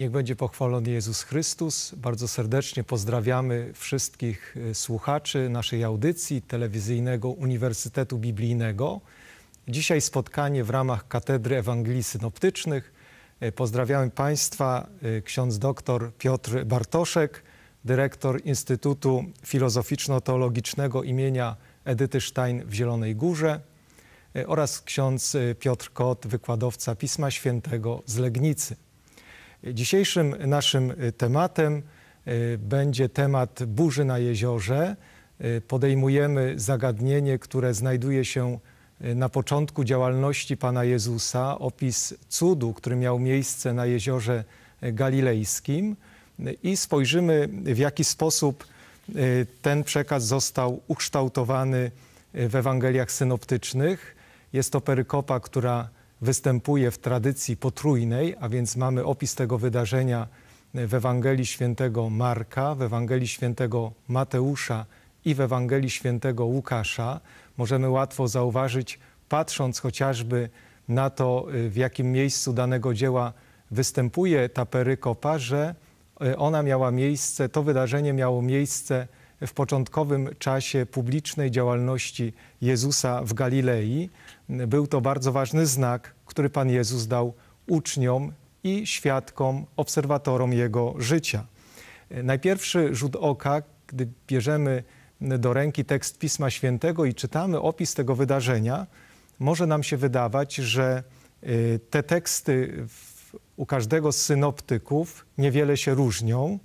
Niech będzie pochwalony Jezus Chrystus. Bardzo serdecznie pozdrawiamy wszystkich e, słuchaczy naszej audycji telewizyjnego Uniwersytetu Biblijnego. Dzisiaj spotkanie w ramach Katedry Ewangelii Synoptycznych. E, pozdrawiamy Państwa e, ksiądz dr Piotr Bartoszek, dyrektor Instytutu Filozoficzno-Teologicznego imienia Edyty Stein w Zielonej Górze oraz ksiądz Piotr Kot, wykładowca Pisma Świętego z Legnicy. Dzisiejszym naszym y, tematem y, będzie temat burzy na jeziorze. Y, podejmujemy zagadnienie, które znajduje się na początku działalności Pana Jezusa, opis cudu, który miał miejsce na jeziorze galilejskim i spojrzymy w jaki sposób ten przekaz został ukształtowany w Ewangeliach synoptycznych. Jest to perykopa, która występuje w tradycji potrójnej, a więc mamy opis tego wydarzenia w Ewangelii Świętego Marka, w Ewangelii Świętego Mateusza i w Ewangelii Świętego Łukasza. Możemy łatwo zauważyć, patrząc chociażby na to, w jakim miejscu danego dzieła występuje ta perykopa, że e, ona miała miejsce, to wydarzenie miało miejsce w początkowym czasie publicznej działalności Jezusa w Galilei był to bardzo ważny znak, który Pan Jezus dał uczniom i świadkom, obserwatorom Jego życia. Najpierwszy rzut oka, gdy bierzemy do ręki tekst Pisma Świętego i czytamy opis tego wydarzenia, może nam się wydawać, że y, te teksty u każdego z synoptyków niewiele się różnią,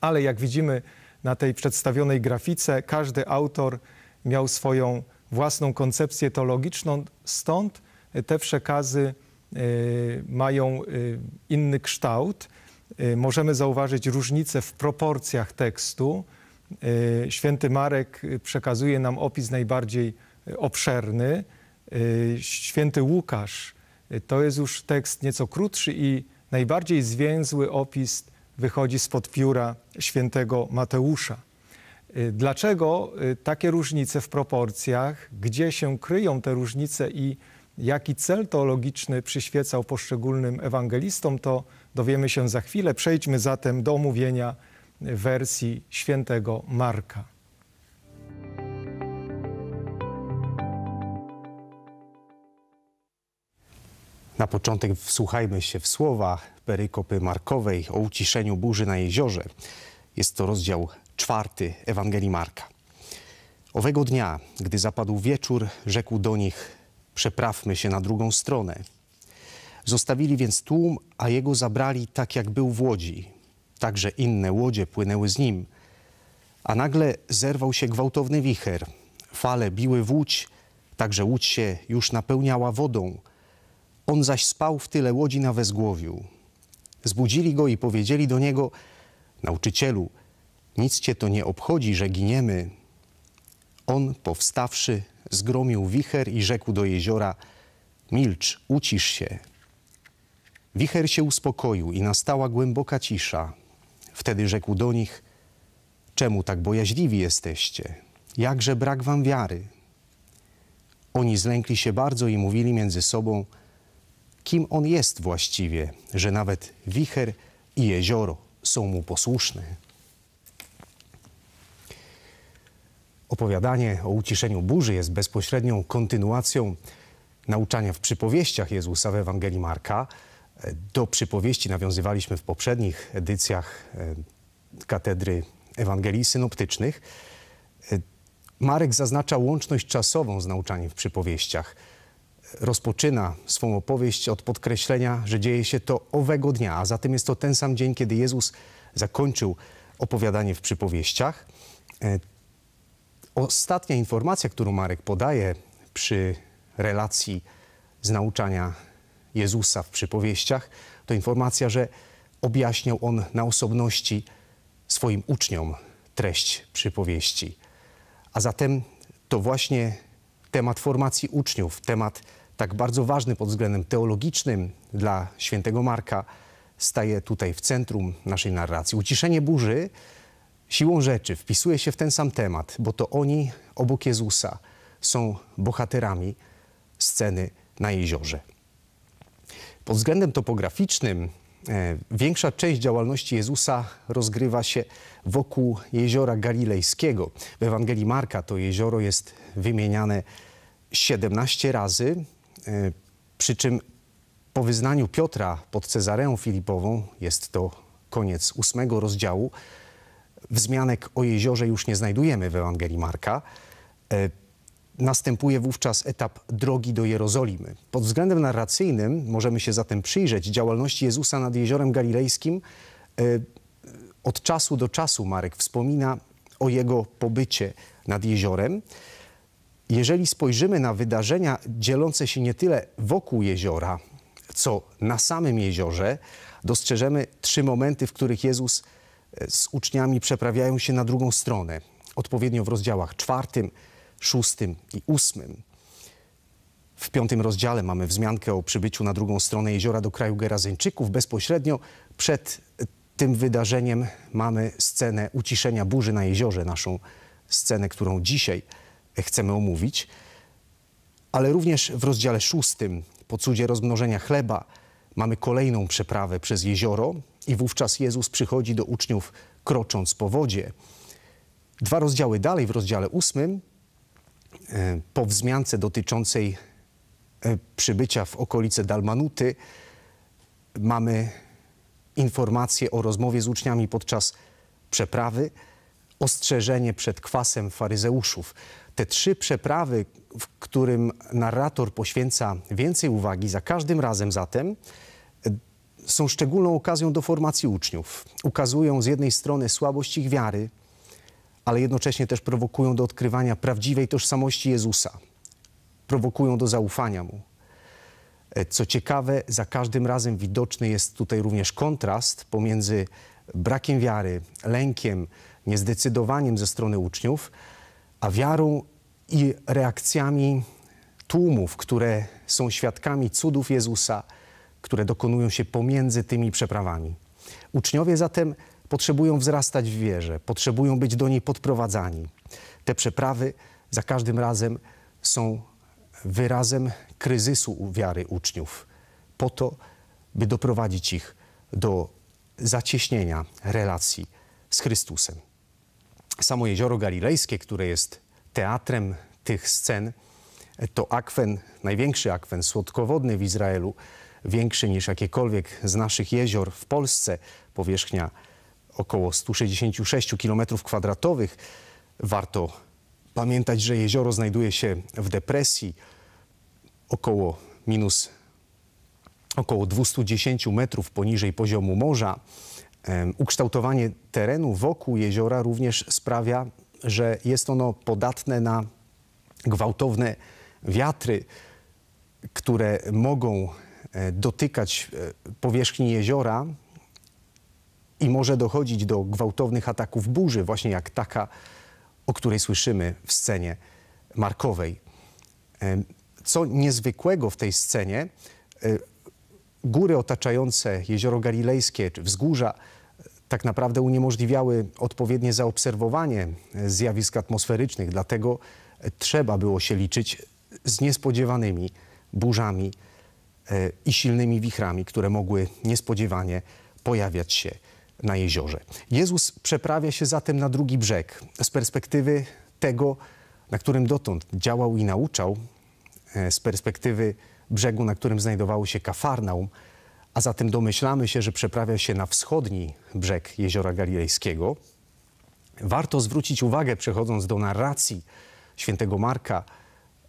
ale jak widzimy na tej przedstawionej grafice, każdy autor miał swoją własną koncepcję teologiczną, stąd te przekazy e, mają e, inny kształt. E, możemy zauważyć różnice w proporcjach tekstu. Święty Marek przekazuje nam opis najbardziej obszerny. Święty Łukasz to jest już tekst nieco krótszy i najbardziej zwięzły opis wychodzi spod pióra świętego Mateusza. Y, dlaczego y, takie różnice w proporcjach, gdzie się kryją te różnice i jaki cel teologiczny przyświecał poszczególnym ewangelistom, to dowiemy się za chwilę. Przejdźmy zatem do omówienia wersji świętego Marka. Na początek wsłuchajmy się w słowa perykopy Markowej o uciszeniu burzy na jeziorze. Jest to rozdział czwarty Ewangelii Marka. Owego dnia, gdy zapadł wieczór, rzekł do nich: Przeprawmy się na drugą stronę. Zostawili więc tłum, a jego zabrali tak, jak był w łodzi. Także inne łodzie płynęły z nim. A nagle zerwał się gwałtowny wicher. Fale biły w łódź, także łódź się już napełniała wodą. On zaś spał w tyle łodzi na wezgłowiu. Zbudzili go i powiedzieli do niego: Nauczycielu, nic cię to nie obchodzi, że giniemy. On, powstawszy, zgromił wicher i rzekł do jeziora: Milcz, ucisz się. Wicher się uspokoił i nastała głęboka cisza. Wtedy rzekł do nich: Czemu tak bojaźliwi jesteście? Jakże brak wam wiary? Oni zlękli się bardzo i mówili między sobą: Kim on jest właściwie, że nawet wicher i jezioro są mu posłuszne? Opowiadanie o uciszeniu burzy jest bezpośrednią kontynuacją nauczania w przypowieściach Jezusa w Ewangelii Marka. Do przypowieści nawiązywaliśmy w poprzednich edycjach e, katedry Ewangelii Synoptycznych. E, Marek zaznacza łączność czasową z nauczaniem w przypowieściach. Rozpoczyna swą opowieść od podkreślenia, że dzieje się to owego dnia, a zatem jest to ten sam dzień, kiedy Jezus zakończył opowiadanie w przypowieściach. E, Ostatnia informacja, którą Marek podaje przy relacji z nauczania Jezusa w przypowieściach, to informacja, że objaśniał on na osobności swoim uczniom treść przypowieści. A zatem to właśnie temat formacji uczniów, temat tak bardzo ważny pod względem teologicznym dla świętego Marka, staje tutaj w centrum naszej narracji. Uciszenie burzy siłą rzeczy wpisuje się w ten sam temat, bo to oni obok Jezusa są bohaterami sceny na jeziorze. Pod względem topograficznym e, większa część działalności Jezusa rozgrywa się wokół jeziora galilejskiego. W Ewangelii Marka to jezioro jest wymieniane 17 razy, e, przy czym po wyznaniu Piotra pod Cezareą Filipową, jest to koniec ósmego rozdziału, Wzmianek o jeziorze już nie znajdujemy w Ewangelii Marka. E, następuje wówczas etap drogi do Jerozolimy. Pod względem narracyjnym możemy się zatem przyjrzeć działalności Jezusa nad jeziorem galilejskim. E, od czasu do czasu Marek wspomina o jego pobycie nad jeziorem. Jeżeli spojrzymy na wydarzenia dzielące się nie tyle wokół jeziora, co na samym jeziorze, dostrzeżemy trzy momenty, w których Jezus E, z uczniami przeprawiają się na drugą stronę, odpowiednio w rozdziałach czwartym, szóstym i ósmym. W piątym rozdziale mamy wzmiankę o przybyciu na drugą stronę jeziora do kraju Gerazyńczyków. Bezpośrednio przed e, tym wydarzeniem mamy scenę uciszenia burzy na jeziorze, naszą scenę, którą dzisiaj e, chcemy omówić. Ale również w rozdziale szóstym, po cudzie rozmnożenia chleba, mamy kolejną przeprawę przez jezioro, i wówczas Jezus przychodzi do uczniów krocząc po wodzie. Dwa rozdziały dalej, w rozdziale ósmym, e, po wzmiance dotyczącej e, przybycia w okolice Dalmanuty, mamy informację o rozmowie z uczniami podczas przeprawy, ostrzeżenie przed kwasem faryzeuszów. Te trzy przeprawy, w którym narrator poświęca więcej uwagi, za każdym razem zatem są szczególną okazją do formacji uczniów. Ukazują z jednej strony słabość ich wiary, ale jednocześnie też prowokują do odkrywania prawdziwej tożsamości Jezusa. Prowokują do zaufania Mu. E, co ciekawe, za każdym razem widoczny jest tutaj również kontrast pomiędzy brakiem wiary, lękiem, niezdecydowaniem ze strony uczniów, a wiarą i reakcjami tłumów, które są świadkami cudów Jezusa, które dokonują się pomiędzy tymi przeprawami. Uczniowie zatem potrzebują wzrastać w wierze, potrzebują być do niej podprowadzani. Te przeprawy za każdym razem są wyrazem kryzysu wiary uczniów, po to, by doprowadzić ich do zacieśnienia relacji z Chrystusem. Samo jezioro galilejskie, które jest teatrem tych scen, to akwen, największy akwen słodkowodny w Izraelu, większy niż jakiekolwiek z naszych jezior w Polsce. Powierzchnia około 166 km2. Warto pamiętać, że jezioro znajduje się w depresji około minus około 210 metrów poniżej poziomu morza. Ukształtowanie terenu wokół jeziora również sprawia, że jest ono podatne na gwałtowne wiatry, które mogą E, dotykać e, powierzchni jeziora i może dochodzić do gwałtownych ataków burzy, właśnie jak taka, o której słyszymy w scenie markowej. Co niezwykłego w tej scenie, e, góry otaczające jezioro galilejskie czy wzgórza tak naprawdę uniemożliwiały odpowiednie zaobserwowanie zjawisk atmosferycznych, dlatego trzeba było się liczyć z niespodziewanymi burzami E, i silnymi wichrami, które mogły niespodziewanie pojawiać się na jeziorze. Jezus przeprawia się zatem na drugi brzeg. Z perspektywy tego, na którym dotąd działał i nauczał, e, z perspektywy brzegu, na którym znajdowało się Kafarnaum, a zatem domyślamy się, że przeprawia się na wschodni brzeg jeziora Galilejskiego, warto zwrócić uwagę, przechodząc do narracji świętego Marka,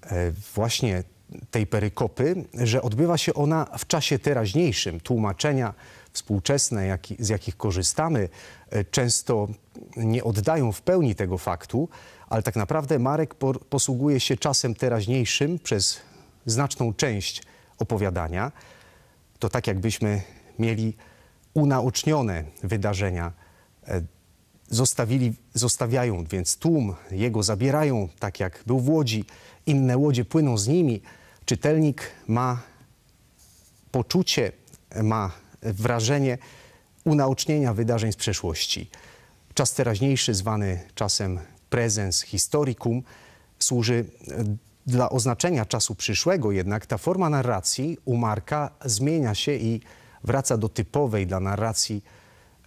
e, właśnie tej perykopy, że odbywa się ona w czasie teraźniejszym. Tłumaczenia współczesne, jak, z jakich korzystamy, e, często nie oddają w pełni tego faktu, ale tak naprawdę Marek posługuje się czasem teraźniejszym przez znaczną część opowiadania. To tak, jakbyśmy mieli unaocznione wydarzenia. E, zostawili, zostawiają więc tłum, jego zabierają, tak jak był w łodzi, inne łodzie płyną z nimi. Czytelnik ma poczucie, ma wrażenie unaocznienia wydarzeń z przeszłości. Czas teraźniejszy, zwany czasem prezens historicum, służy e, dla oznaczenia czasu przyszłego, jednak ta forma narracji u Marka zmienia się i wraca do typowej dla narracji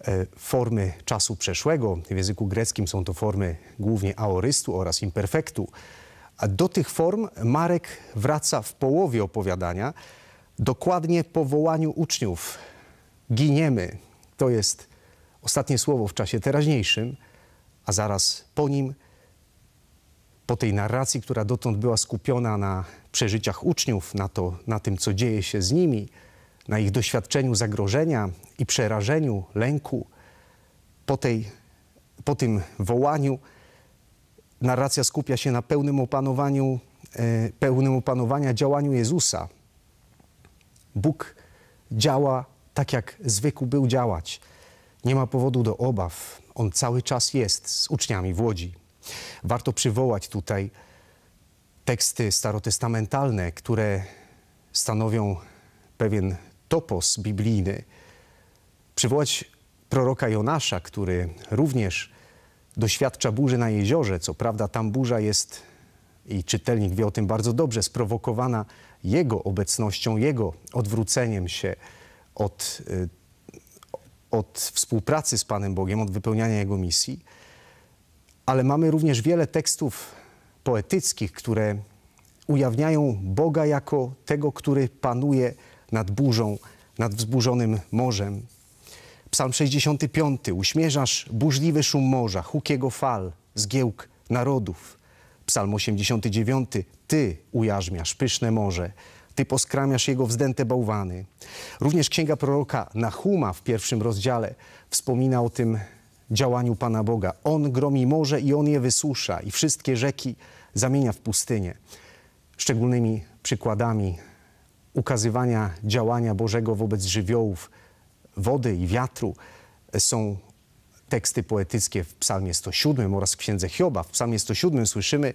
e, formy czasu przeszłego. W języku greckim są to formy głównie aorystu oraz imperfektu. A do tych form Marek wraca w połowie opowiadania, dokładnie po wołaniu uczniów. Giniemy, to jest ostatnie słowo w czasie teraźniejszym, a zaraz po nim, po tej narracji, która dotąd była skupiona na przeżyciach uczniów, na, to, na tym, co dzieje się z nimi, na ich doświadczeniu zagrożenia i przerażeniu, lęku, po, tej, po tym wołaniu narracja skupia się na pełnym opanowaniu, e, pełnym opanowania działaniu Jezusa. Bóg działa tak, jak zwykł był działać. Nie ma powodu do obaw. On cały czas jest z uczniami w Łodzi. Warto przywołać tutaj teksty starotestamentalne, które stanowią pewien topos biblijny. Przywołać proroka Jonasza, który również doświadcza burzy na jeziorze. Co prawda tam burza jest, i czytelnik wie o tym bardzo dobrze, sprowokowana jego obecnością, jego odwróceniem się od, y, od współpracy z Panem Bogiem, od wypełniania Jego misji. Ale mamy również wiele tekstów poetyckich, które ujawniają Boga jako tego, który panuje nad burzą, nad wzburzonym morzem, Psalm 65. Uśmierzasz burzliwy szum morza, huk jego fal, zgiełk narodów. Psalm 89. Ty ujarzmiasz pyszne morze, ty poskramiasz jego wzdęte bałwany. Również księga proroka Nahuma w pierwszym rozdziale wspomina o tym działaniu Pana Boga. On gromi morze i on je wysusza, i wszystkie rzeki zamienia w pustynię. Szczególnymi przykładami ukazywania działania Bożego wobec żywiołów wody i wiatru są teksty poetyckie w Psalmie 107 oraz w Księdze Hioba. W Psalmie 107 słyszymy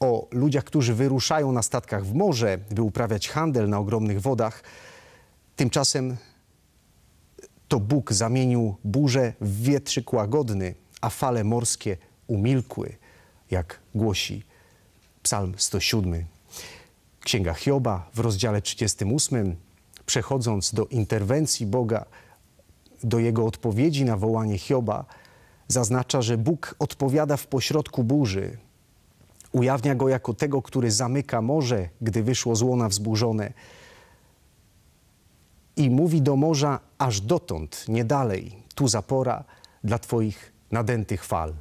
o ludziach, którzy wyruszają na statkach w morze, by uprawiać handel na ogromnych wodach. Tymczasem to Bóg zamienił burzę w wietrzyk łagodny, a fale morskie umilkły, jak głosi Psalm 107. Księga Hioba w rozdziale 38, przechodząc do interwencji Boga, do jego odpowiedzi na wołanie Hioba zaznacza, że Bóg odpowiada w pośrodku burzy. Ujawnia go jako tego, który zamyka morze, gdy wyszło zło wzburzone. I mówi do morza aż dotąd, nie dalej, tu zapora dla Twoich nadętych fal.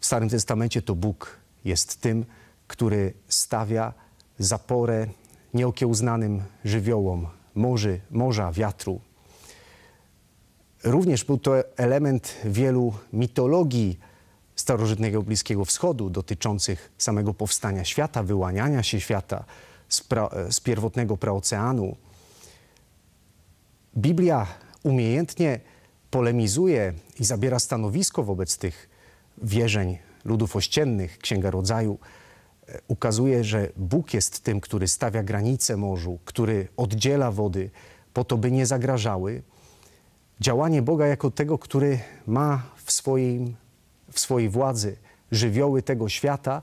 W Starym Testamencie to Bóg jest tym, który stawia zaporę nieokiełznanym żywiołom morzy, morza, wiatru. Również był to element wielu mitologii starożytnego Bliskiego Wschodu dotyczących samego powstania świata, wyłaniania się świata z, pra, z pierwotnego praoceanu. Biblia umiejętnie polemizuje i zabiera stanowisko wobec tych wierzeń ludów ościennych, Księga Rodzaju, e, ukazuje, że Bóg jest tym, który stawia granice morzu, który oddziela wody po to, by nie zagrażały, działanie Boga jako tego, który ma w, swoim, w swojej władzy żywioły tego świata,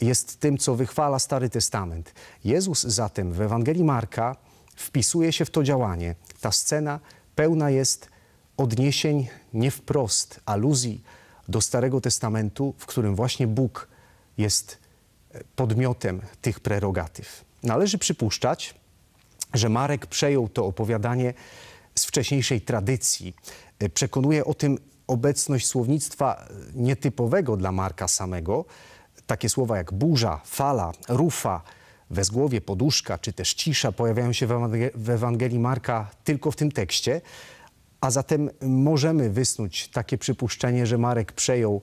jest tym, co wychwala Stary Testament. Jezus zatem w Ewangelii Marka wpisuje się w to działanie. Ta scena pełna jest odniesień nie wprost, aluzji do Starego Testamentu, w którym właśnie Bóg jest e, podmiotem tych prerogatyw. Należy przypuszczać, że Marek przejął to opowiadanie z wcześniejszej tradycji. E, przekonuje o tym obecność słownictwa e, nietypowego dla Marka samego. Takie słowa jak burza, fala, rufa, wezgłowie, poduszka czy też cisza pojawiają się w Ewangelii Marka tylko w tym tekście. A zatem możemy wysnuć takie przypuszczenie, że Marek przejął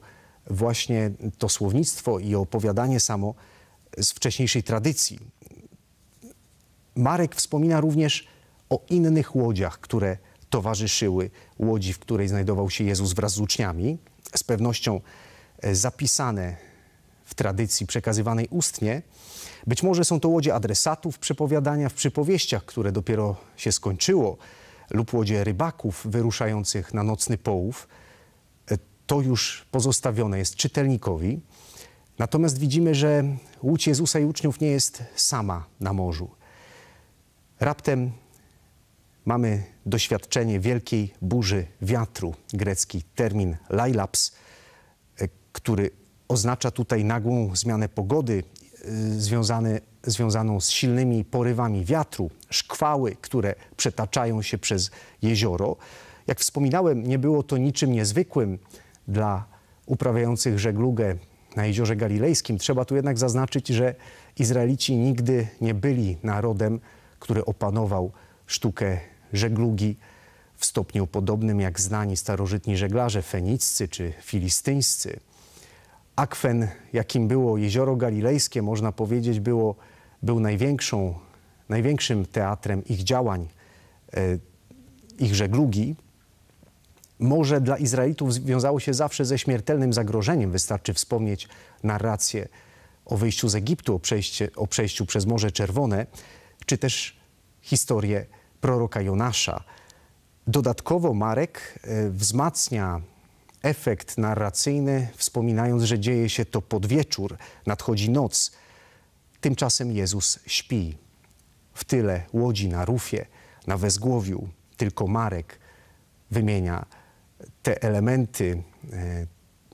właśnie to słownictwo i opowiadanie samo z wcześniejszej tradycji. Marek wspomina również o innych łodziach, które towarzyszyły łodzi, w której znajdował się Jezus wraz z uczniami. Z pewnością e, zapisane w tradycji przekazywanej ustnie. Być może są to łodzie adresatów przepowiadania w przypowieściach, które dopiero się skończyło, lub łodzie rybaków wyruszających na nocny połów. E, to już pozostawione jest czytelnikowi. Natomiast widzimy, że łódź Jezusa i uczniów nie jest sama na morzu. Raptem Mamy doświadczenie wielkiej burzy wiatru, grecki termin lailaps, e, który oznacza tutaj nagłą zmianę pogody e, związany, związaną z silnymi porywami wiatru, szkwały, które przetaczają się przez jezioro. Jak wspominałem, nie było to niczym niezwykłym dla uprawiających żeglugę na Jeziorze Galilejskim. Trzeba tu jednak zaznaczyć, że Izraelici nigdy nie byli narodem, który opanował sztukę żeglugi w stopniu podobnym jak znani starożytni żeglarze feniccy czy filistyńscy. Akwen, jakim było jezioro galilejskie, można powiedzieć, było, był największą, największym teatrem ich działań, e, ich żeglugi. Morze dla Izraelitów wiązało się zawsze ze śmiertelnym zagrożeniem. Wystarczy wspomnieć narrację o wyjściu z Egiptu, o, przejście, o przejściu przez Morze Czerwone, czy też historię proroka Jonasza. Dodatkowo Marek e, wzmacnia efekt narracyjny, wspominając, że dzieje się to pod wieczór, nadchodzi noc. Tymczasem Jezus śpi. W tyle łodzi na rufie, na wezgłowiu. Tylko Marek wymienia te elementy e,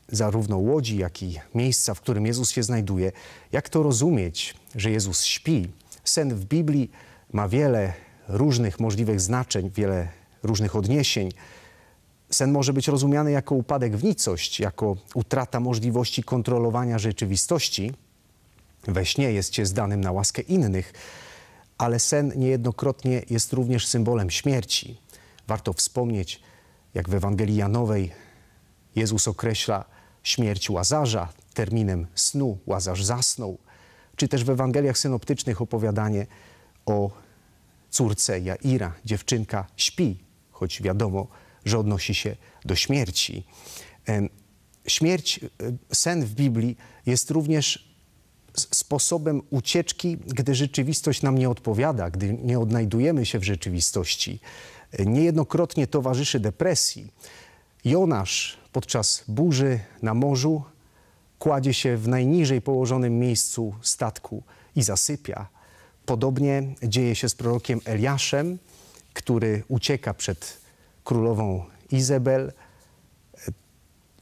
zarówno łodzi, jak i miejsca, w którym Jezus się znajduje. Jak to rozumieć, że Jezus śpi? Sen w Biblii ma wiele różnych możliwych znaczeń, wiele różnych odniesień. Sen może być rozumiany jako upadek w nicość, jako utrata możliwości kontrolowania rzeczywistości. We śnie jest się zdanym na łaskę innych, ale sen niejednokrotnie jest również symbolem śmierci. Warto wspomnieć, jak w Ewangelii Janowej Jezus określa śmierć Łazarza terminem snu, Łazarz zasnął, czy też w Ewangeliach synoptycznych opowiadanie o córce Jaira. Dziewczynka śpi, choć wiadomo, że odnosi się do śmierci. Śmierć, e, sen w Biblii jest również sposobem ucieczki, gdy rzeczywistość nam nie odpowiada, gdy nie odnajdujemy się w rzeczywistości. E, niejednokrotnie towarzyszy depresji. Jonasz podczas burzy na morzu kładzie się w najniżej położonym miejscu statku i zasypia. Podobnie dzieje się z prorokiem Eliaszem, który ucieka przed królową Izabel.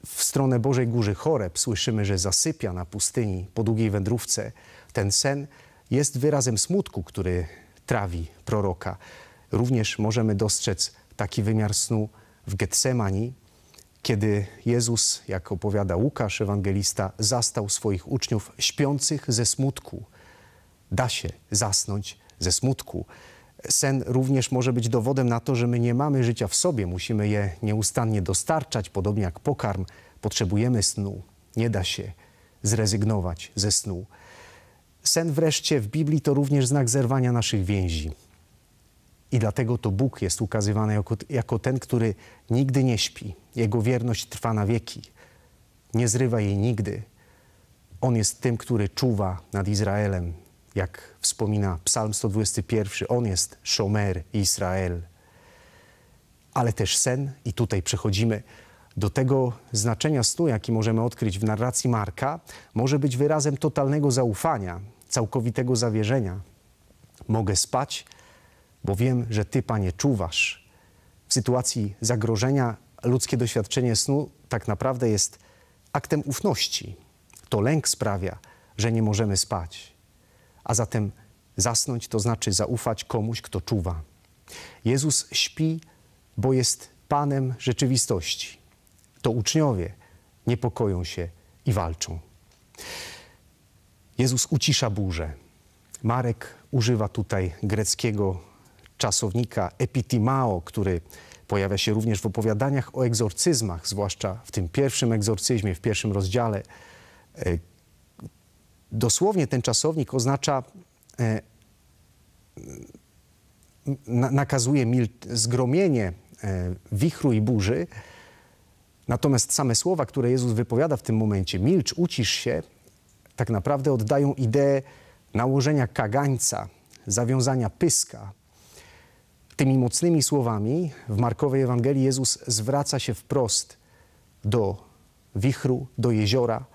W stronę Bożej Górzy Choreb słyszymy, że zasypia na pustyni po długiej wędrówce. Ten sen jest wyrazem smutku, który trawi proroka. Również możemy dostrzec taki wymiar snu w Getsemani, kiedy Jezus, jak opowiada Łukasz, ewangelista, zastał swoich uczniów śpiących ze smutku – da się zasnąć ze smutku. Sen również może być dowodem na to, że my nie mamy życia w sobie, musimy je nieustannie dostarczać, podobnie jak pokarm. Potrzebujemy snu, nie da się zrezygnować ze snu. Sen wreszcie w Biblii to również znak zerwania naszych więzi. I dlatego to Bóg jest ukazywany jako, jako ten, który nigdy nie śpi. Jego wierność trwa na wieki. Nie zrywa jej nigdy. On jest tym, który czuwa nad Izraelem, jak wspomina Psalm 121, on jest Szomer Izrael. Ale też sen, i tutaj przechodzimy do tego znaczenia snu, jaki możemy odkryć w narracji Marka, może być wyrazem totalnego zaufania, całkowitego zawierzenia. Mogę spać, bo wiem, że Ty, Panie, czuwasz. W sytuacji zagrożenia ludzkie doświadczenie snu tak naprawdę jest aktem ufności. To lęk sprawia, że nie możemy spać. A zatem zasnąć to znaczy zaufać komuś, kto czuwa. Jezus śpi, bo jest Panem rzeczywistości. To uczniowie niepokoją się i walczą. Jezus ucisza burzę. Marek używa tutaj greckiego czasownika epitimao, który pojawia się również w opowiadaniach o egzorcyzmach, zwłaszcza w tym pierwszym egzorcyzmie, w pierwszym rozdziale, e, dosłownie ten czasownik oznacza, e, na, nakazuje mil, zgromienie e, wichru i burzy. Natomiast same słowa, które Jezus wypowiada w tym momencie, milcz, ucisz się, tak naprawdę oddają ideę nałożenia kagańca, zawiązania pyska. Tymi mocnymi słowami w Markowej Ewangelii Jezus zwraca się wprost do wichru, do jeziora,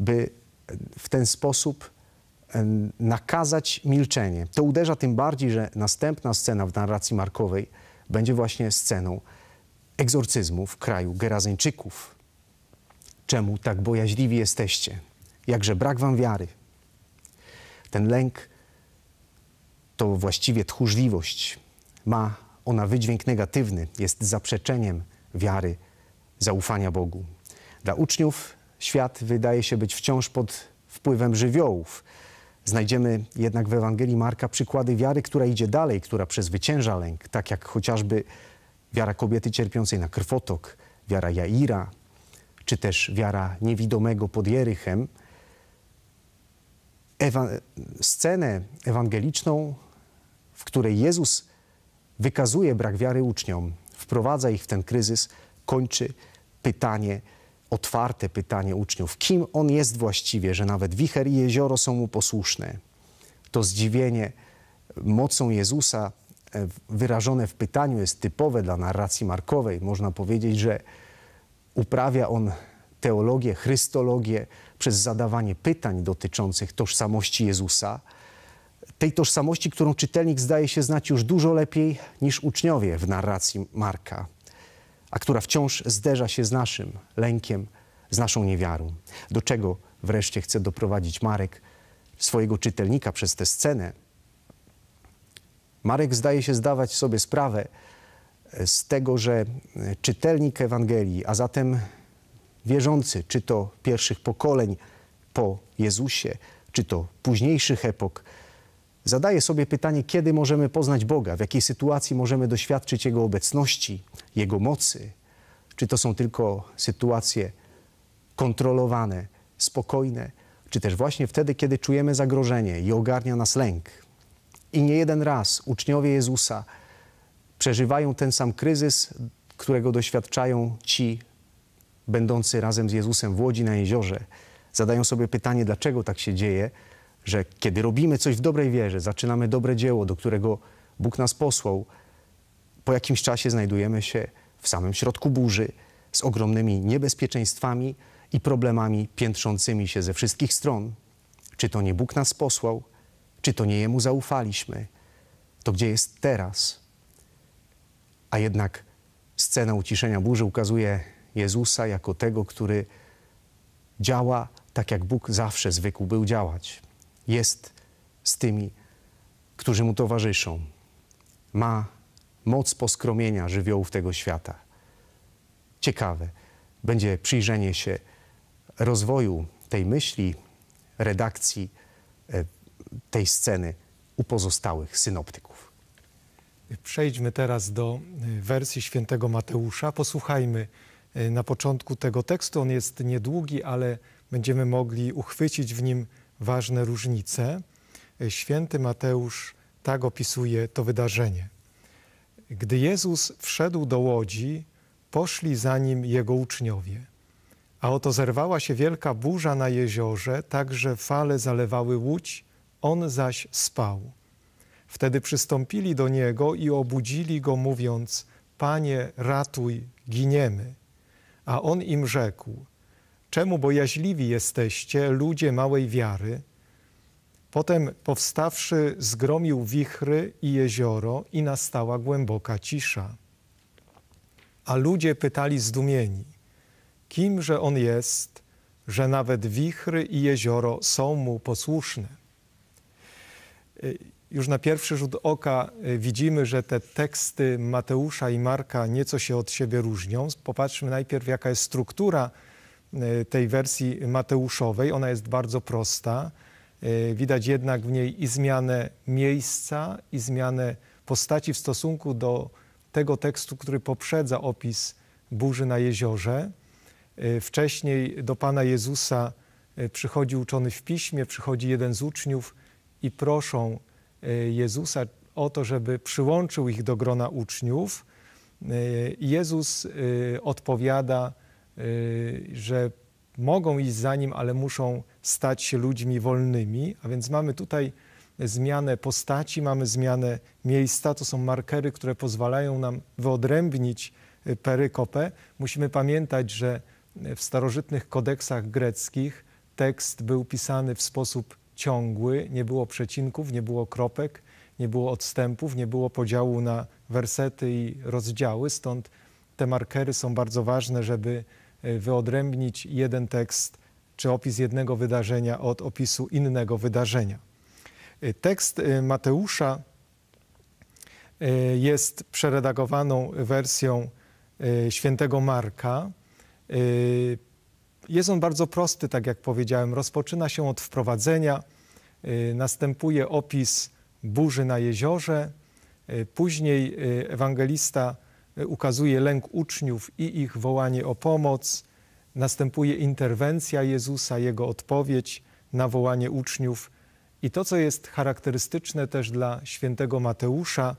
by w ten sposób nakazać milczenie. To uderza tym bardziej, że następna scena w narracji markowej będzie właśnie sceną egzorcyzmu w kraju Gerazyńczyków. Czemu tak bojaźliwi jesteście? Jakże brak wam wiary? Ten lęk to właściwie tchórzliwość. Ma ona wydźwięk negatywny, jest zaprzeczeniem wiary, zaufania Bogu. Dla uczniów Świat wydaje się być wciąż pod wpływem żywiołów. Znajdziemy jednak w Ewangelii Marka przykłady wiary, która idzie dalej, która przezwycięża lęk, tak jak chociażby wiara kobiety cierpiącej na krwotok, wiara Jaira, czy też wiara niewidomego pod Jerychem. Ewa scenę ewangeliczną, w której Jezus wykazuje brak wiary uczniom, wprowadza ich w ten kryzys, kończy pytanie, otwarte pytanie uczniów, kim on jest właściwie, że nawet wicher i jezioro są mu posłuszne. To zdziwienie mocą Jezusa e, wyrażone w pytaniu jest typowe dla narracji markowej. Można powiedzieć, że uprawia on teologię, chrystologię przez zadawanie pytań dotyczących tożsamości Jezusa, tej tożsamości, którą czytelnik zdaje się znać już dużo lepiej niż uczniowie w narracji Marka a która wciąż zderza się z naszym lękiem, z naszą niewiarą. Do czego wreszcie chce doprowadzić Marek swojego czytelnika przez tę scenę? Marek zdaje się zdawać sobie sprawę e, z tego, że e, czytelnik Ewangelii, a zatem wierzący, czy to pierwszych pokoleń po Jezusie, czy to późniejszych epok, Zadaję sobie pytanie, kiedy możemy poznać Boga, w jakiej sytuacji możemy doświadczyć Jego obecności, Jego mocy. Czy to są tylko sytuacje kontrolowane, spokojne, czy też właśnie wtedy, kiedy czujemy zagrożenie i ogarnia nas lęk. I nie jeden raz uczniowie Jezusa przeżywają ten sam kryzys, którego doświadczają ci będący razem z Jezusem w łodzi na jeziorze. Zadają sobie pytanie, dlaczego tak się dzieje, że kiedy robimy coś w dobrej wierze, zaczynamy dobre dzieło, do którego Bóg nas posłał, po jakimś czasie znajdujemy się w samym środku burzy z ogromnymi niebezpieczeństwami i problemami piętrzącymi się ze wszystkich stron. Czy to nie Bóg nas posłał, czy to nie Jemu zaufaliśmy, to gdzie jest teraz? A jednak scena uciszenia burzy ukazuje Jezusa jako tego, który działa tak, jak Bóg zawsze zwykł był działać jest z tymi, którzy mu towarzyszą. Ma moc poskromienia żywiołów tego świata. Ciekawe będzie przyjrzenie się rozwoju tej myśli, redakcji e, tej sceny u pozostałych synoptyków. Przejdźmy teraz do e, wersji świętego Mateusza. Posłuchajmy e, na początku tego tekstu. On jest niedługi, ale będziemy mogli uchwycić w nim ważne różnice. E, święty Mateusz tak opisuje to wydarzenie. Gdy Jezus wszedł do łodzi, poszli za nim jego uczniowie. A oto zerwała się wielka burza na jeziorze, tak że fale zalewały łódź, on zaś spał. Wtedy przystąpili do niego i obudzili go, mówiąc: Panie, ratuj, giniemy. A on im rzekł: Czemu bojaźliwi jesteście, ludzie małej wiary? Potem powstawszy zgromił wichry i jezioro i nastała głęboka cisza. A ludzie pytali zdumieni, kimże on jest, że nawet wichry i jezioro są mu posłuszne. Y, już na pierwszy rzut oka y, widzimy, że te teksty Mateusza i Marka nieco się od siebie różnią. Popatrzmy najpierw, jaka jest struktura E, tej wersji Mateuszowej. Ona jest bardzo prosta. E, widać jednak w niej i zmianę miejsca, i zmianę postaci w stosunku do tego tekstu, który poprzedza opis burzy na jeziorze. E, wcześniej do Pana Jezusa przychodzi uczony w piśmie, przychodzi jeden z uczniów i proszą Jezusa o to, żeby przyłączył ich do grona uczniów. Jezus odpowiada, Y, że mogą iść za nim, ale muszą stać się ludźmi wolnymi. A więc mamy tutaj zmianę postaci, mamy zmianę miejsca. To są markery, które pozwalają nam wyodrębnić y, perykopę. Musimy pamiętać, że y, w starożytnych kodeksach greckich tekst był pisany w sposób ciągły, nie było przecinków, nie było kropek, nie było odstępów, nie było podziału na wersety i rozdziały, stąd te markery są bardzo ważne, żeby E, wyodrębnić jeden tekst czy opis jednego wydarzenia od opisu innego wydarzenia. E, tekst e, Mateusza jest przeredagowaną wersją świętego Marka. Jest on bardzo prosty, tak jak powiedziałem. Rozpoczyna się od wprowadzenia, następuje opis burzy na jeziorze, później ewangelista ukazuje lęk uczniów i ich wołanie o pomoc. Następuje interwencja Jezusa, jego odpowiedź na wołanie uczniów. I to, co jest charakterystyczne też dla świętego Mateusza,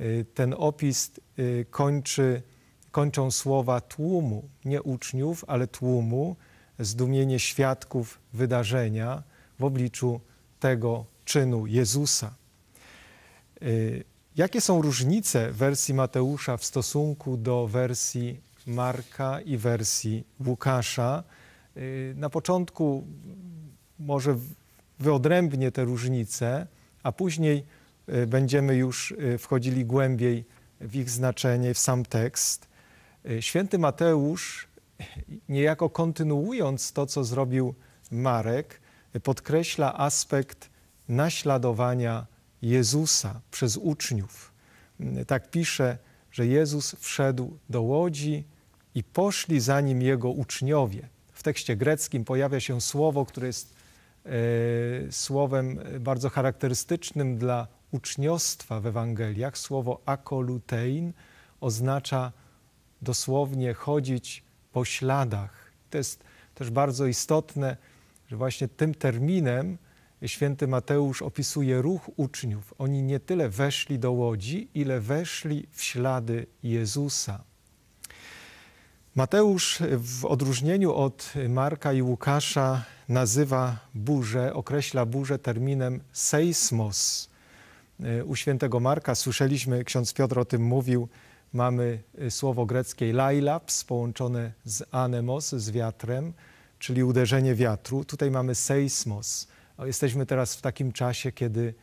y, ten opis y, kończy, kończą słowa tłumu, nie uczniów, ale tłumu, zdumienie świadków wydarzenia w obliczu tego czynu Jezusa. Y, Jakie są różnice wersji Mateusza w stosunku do wersji Marka i wersji Łukasza? Y, na początku może wyodrębnię te różnice, a później y, będziemy już y, wchodzili głębiej w ich znaczenie, w sam tekst. Święty Mateusz, niejako kontynuując to, co zrobił Marek, podkreśla aspekt naśladowania Jezusa przez uczniów. Mm, tak pisze, że Jezus wszedł do łodzi i poszli za nim jego uczniowie. W tekście greckim pojawia się słowo, które jest e, słowem bardzo charakterystycznym dla uczniostwa w Ewangeliach. Słowo akolutein oznacza dosłownie chodzić po śladach. To jest też bardzo istotne, że właśnie tym terminem święty Mateusz opisuje ruch uczniów. Oni nie tyle weszli do łodzi, ile weszli w ślady Jezusa. Mateusz w odróżnieniu od Marka i Łukasza nazywa burzę, określa burzę terminem seismos. E, u świętego Marka słyszeliśmy, ksiądz Piotr o tym mówił, mamy e, słowo greckie lailaps połączone z anemos, z wiatrem, czyli uderzenie wiatru. Tutaj mamy seismos. Jesteśmy teraz w takim czasie, kiedy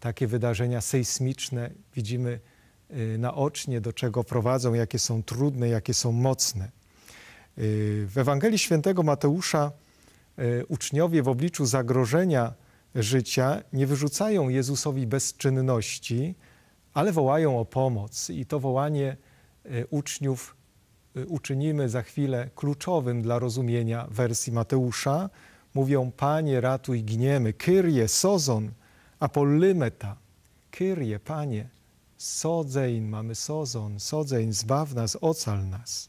takie wydarzenia sejsmiczne widzimy y, naocznie, do czego prowadzą, jakie są trudne, jakie są mocne. Y, w Ewangelii Świętego Mateusza y, uczniowie w obliczu zagrożenia życia nie wyrzucają Jezusowi bezczynności, ale wołają o pomoc. I to wołanie uczniów uczynimy za chwilę kluczowym dla rozumienia wersji Mateusza. Mówią, Panie, ratuj, gniemy. Kyrie, sozon, apollymeta. Kyrie, Panie, sodzein, mamy sozon, sodzein, zbaw nas, ocal nas.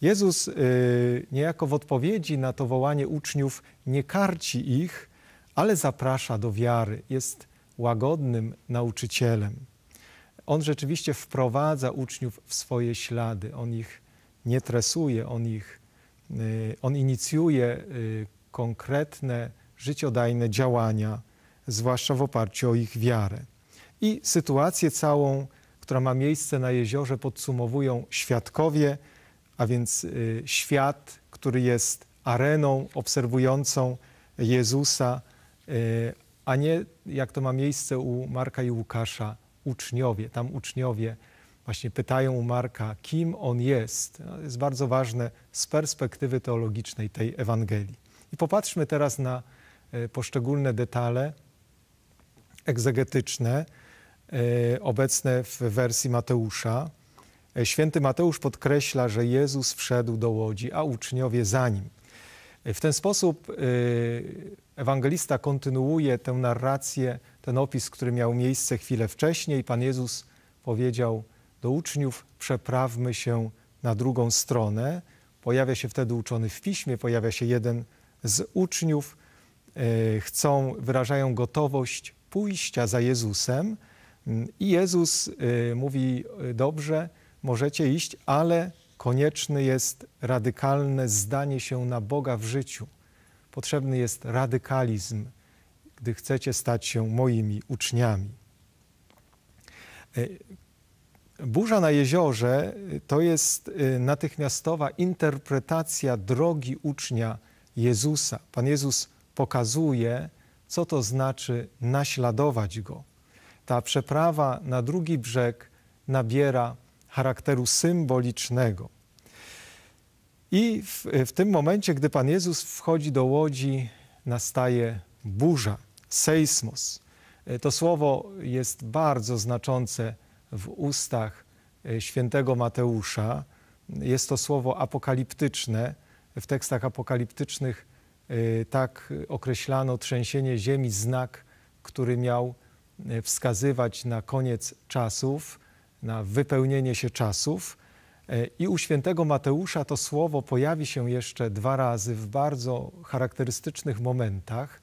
Jezus yy, niejako w odpowiedzi na to wołanie uczniów nie karci ich, ale zaprasza do wiary, jest łagodnym nauczycielem. On rzeczywiście wprowadza uczniów w swoje ślady, on ich nie tresuje, on ich y, on inicjuje y, konkretne, życiodajne działania, zwłaszcza w oparciu o ich wiarę. I sytuację całą, która ma miejsce na jeziorze, podsumowują świadkowie, a więc y, świat, który jest areną obserwującą Jezusa, y, a nie jak to ma miejsce u Marka i Łukasza, uczniowie. Tam uczniowie właśnie pytają u Marka, kim on jest. To jest bardzo ważne z perspektywy teologicznej tej Ewangelii. I popatrzmy teraz na e, poszczególne detale egzegetyczne e, obecne w wersji Mateusza. E, święty Mateusz podkreśla, że Jezus wszedł do łodzi, a uczniowie za nim. W ten sposób ewangelista kontynuuje tę narrację, ten opis, który miał miejsce chwilę wcześniej. Pan Jezus powiedział do uczniów: Przeprawmy się na drugą stronę. Pojawia się wtedy uczony w piśmie, pojawia się jeden z uczniów e, chcą, wyrażają gotowość pójścia za Jezusem. Mm, I Jezus e, mówi: e, Dobrze, możecie iść, ale konieczne jest radykalne zdanie się na Boga w życiu. Potrzebny jest radykalizm, gdy chcecie stać się moimi uczniami. Burza na jeziorze to jest natychmiastowa interpretacja drogi ucznia Jezusa. Pan Jezus pokazuje, co to znaczy naśladować Go. Ta przeprawa na drugi brzeg nabiera charakteru symbolicznego. I w, w tym momencie, gdy Pan Jezus wchodzi do łodzi, nastaje burza, sejsmos. To słowo jest bardzo znaczące w ustach e, świętego Mateusza. Jest to słowo apokaliptyczne, w tekstach apokaliptycznych y, tak określano trzęsienie ziemi, znak, który miał y, wskazywać na koniec czasów, na wypełnienie się czasów. Y, I u świętego Mateusza to słowo pojawi się jeszcze dwa razy w bardzo charakterystycznych momentach.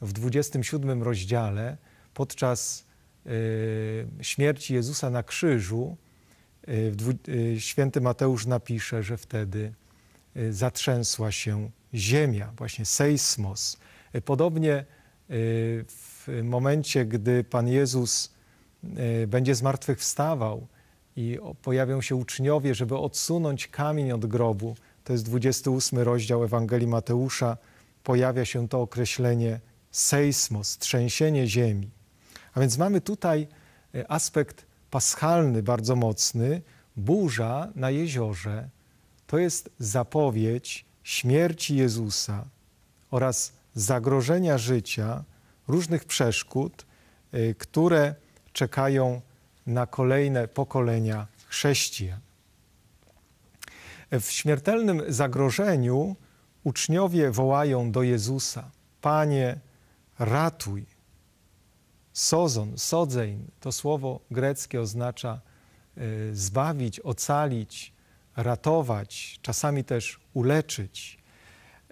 W 27 rozdziale podczas śmierci Jezusa na krzyżu święty Mateusz napisze, że wtedy Y, zatrzęsła się ziemia, właśnie sejsmos. Y, podobnie y, w momencie, gdy Pan Jezus będzie zmartwychwstawał i pojawią się uczniowie, żeby odsunąć kamień od grobu, to jest 28 rozdział Ewangelii Mateusza, pojawia się to określenie sejsmos, trzęsienie ziemi. A więc mamy tutaj aspekt paschalny bardzo mocny, burza na jeziorze, to jest zapowiedź śmierci Jezusa oraz zagrożenia życia, różnych przeszkód, y, które czekają na kolejne pokolenia chrześcijan. W śmiertelnym zagrożeniu uczniowie wołają do Jezusa: Panie, ratuj. Sozon, sodzein to słowo greckie oznacza y, zbawić, ocalić, ratować, czasami też uleczyć.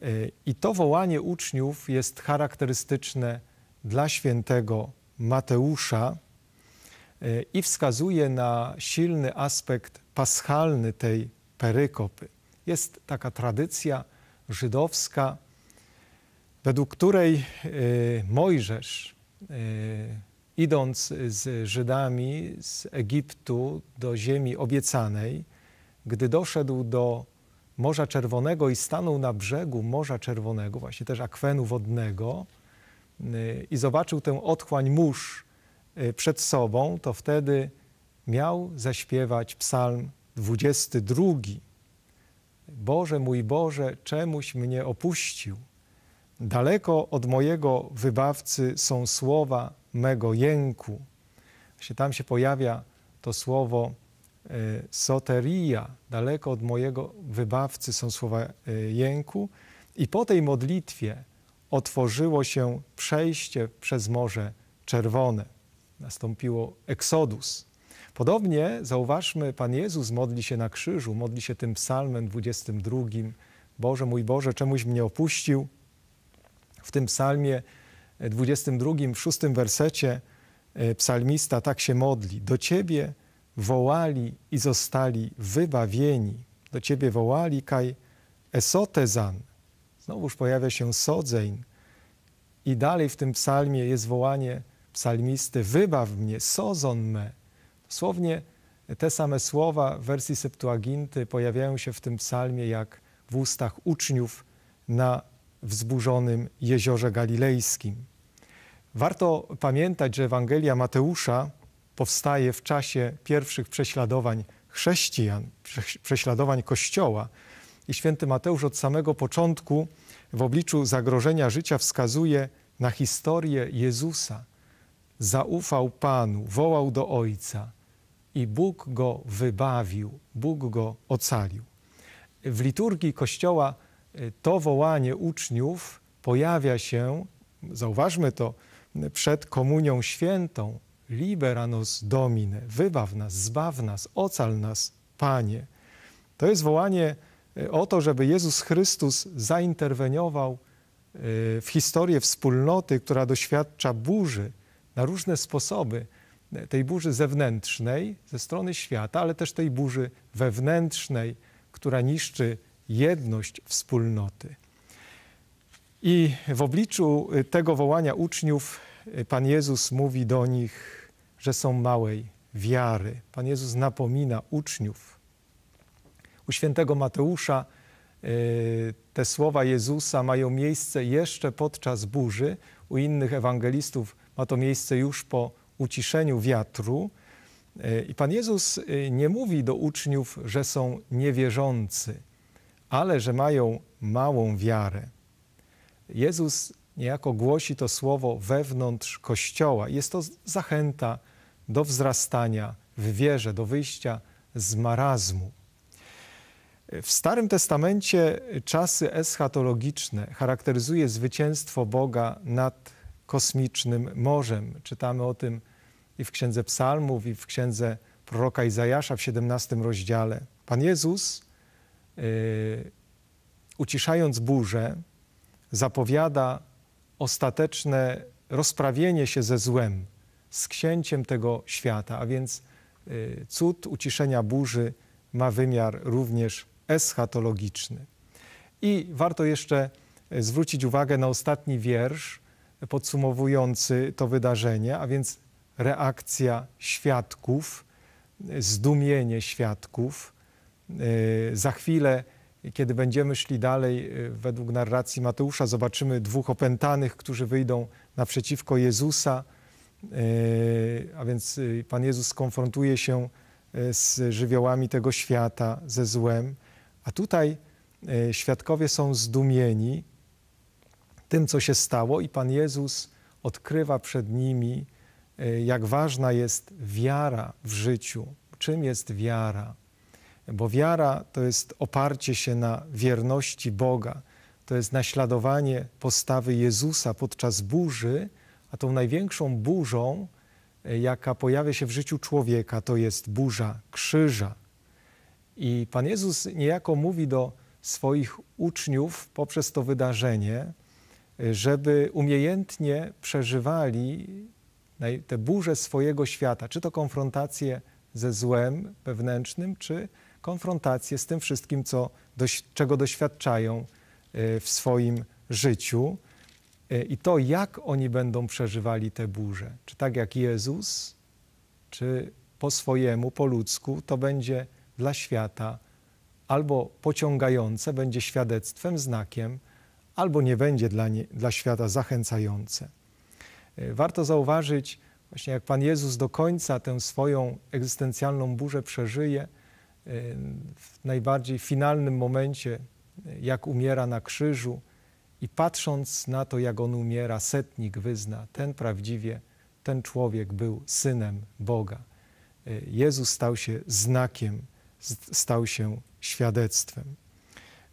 Y, I to wołanie uczniów jest charakterystyczne dla świętego Mateusza y, i wskazuje na silny aspekt paschalny tej perykopy. Jest taka tradycja żydowska, według której y, Mojżesz, idąc z Żydami z Egiptu do ziemi obiecanej, gdy doszedł do Morza Czerwonego i stanął na brzegu Morza Czerwonego, właśnie też akwenu wodnego, y, i zobaczył tę otchłań mórz y, przed sobą, to wtedy miał zaśpiewać psalm 22. Boże mój Boże, czemuś mnie opuścił? Daleko od mojego wybawcy są słowa mego jęku. Właśnie tam się pojawia to słowo E, soteria, daleko od mojego wybawcy są słowa e, jęku. I po tej modlitwie otworzyło się przejście przez Morze Czerwone. Nastąpiło eksodus. Podobnie, zauważmy, Pan Jezus modli się na krzyżu, modli się tym psalmem 22. Boże mój Boże, czemuś mnie opuścił. W tym psalmie 22, e, w szóstym wersecie psalmista tak się modli. Do Ciebie, wołali i zostali wybawieni. Do Ciebie wołali, kaj esotezan. Znowuż pojawia się sodzein. I dalej w tym psalmie jest wołanie psalmisty, wybaw mnie, sozon me. Dosłownie te same słowa w wersji Septuaginty pojawiają się w tym psalmie jak w ustach uczniów na wzburzonym jeziorze galilejskim. Warto pamiętać, że Ewangelia Mateusza powstaje w czasie pierwszych prześladowań chrześcijan, prześladowań Kościoła. I święty Mateusz od samego początku w obliczu zagrożenia życia wskazuje na historię Jezusa. Zaufał Panu, wołał do Ojca i Bóg go wybawił, Bóg go ocalił. W liturgii Kościoła y, to wołanie uczniów pojawia się, zauważmy to, przed Komunią Świętą, Libera nos Domine, wybaw nas, zbaw nas, ocal nas, Panie. To jest wołanie e, o to, żeby Jezus Chrystus zainterweniował e, w historię wspólnoty, która doświadcza burzy na różne sposoby e, tej burzy zewnętrznej ze strony świata, ale też tej burzy wewnętrznej, która niszczy jedność wspólnoty. I w obliczu tego wołania uczniów Pan Jezus mówi do nich: że są małej wiary. Pan Jezus napomina uczniów. U świętego Mateusza e, te słowa Jezusa mają miejsce jeszcze podczas burzy, u innych ewangelistów ma to miejsce już po uciszeniu wiatru. E, I Pan Jezus e, nie mówi do uczniów, że są niewierzący, ale że mają małą wiarę. Jezus niejako głosi to słowo wewnątrz Kościoła. Jest to zachęta do wzrastania w wierze, do wyjścia z marazmu. W Starym Testamencie czasy eschatologiczne charakteryzuje zwycięstwo Boga nad kosmicznym morzem. Czytamy o tym i w Księdze Psalmów, i w Księdze proroka Izajasza w 17 rozdziale. Pan Jezus, yy, uciszając burzę, zapowiada ostateczne rozprawienie się ze złem, z księciem tego świata, a więc y, cud uciszenia burzy ma wymiar również eschatologiczny. I warto jeszcze y, zwrócić uwagę na ostatni wiersz podsumowujący to wydarzenie, a więc reakcja świadków, y, zdumienie świadków. Za chwilę, kiedy będziemy szli dalej, według narracji Mateusza, zobaczymy dwóch opętanych, którzy wyjdą naprzeciwko Jezusa E, a więc y, Pan Jezus konfrontuje się e, z żywiołami tego świata, ze złem, a tutaj e, świadkowie są zdumieni tym, co się stało, i Pan Jezus odkrywa przed nimi, jak ważna jest wiara w życiu. Czym jest wiara? Bo wiara to jest oparcie się na wierności Boga, to jest naśladowanie postawy Jezusa podczas burzy a tą największą burzą, e, jaka pojawia się w życiu człowieka, to jest burza krzyża. I Pan Jezus niejako mówi do swoich uczniów poprzez to wydarzenie, e, żeby umiejętnie przeżywali te burze swojego świata, czy to konfrontację ze złem wewnętrznym, czy konfrontację z tym wszystkim, co, czego doświadczają e, w swoim życiu. E, i to, jak oni będą przeżywali te burze. Czy tak jak Jezus, czy po swojemu, po ludzku, to będzie dla świata albo pociągające, będzie świadectwem, znakiem, albo nie będzie dla, nie, dla świata zachęcające. E, warto zauważyć, właśnie jak Pan Jezus do końca tę swoją egzystencjalną burzę przeżyje, e, w najbardziej finalnym momencie, jak umiera na krzyżu, i patrząc na to, jak on umiera, setnik wyzna, ten prawdziwie, ten człowiek był synem Boga. Y, Jezus stał się znakiem, stał się świadectwem.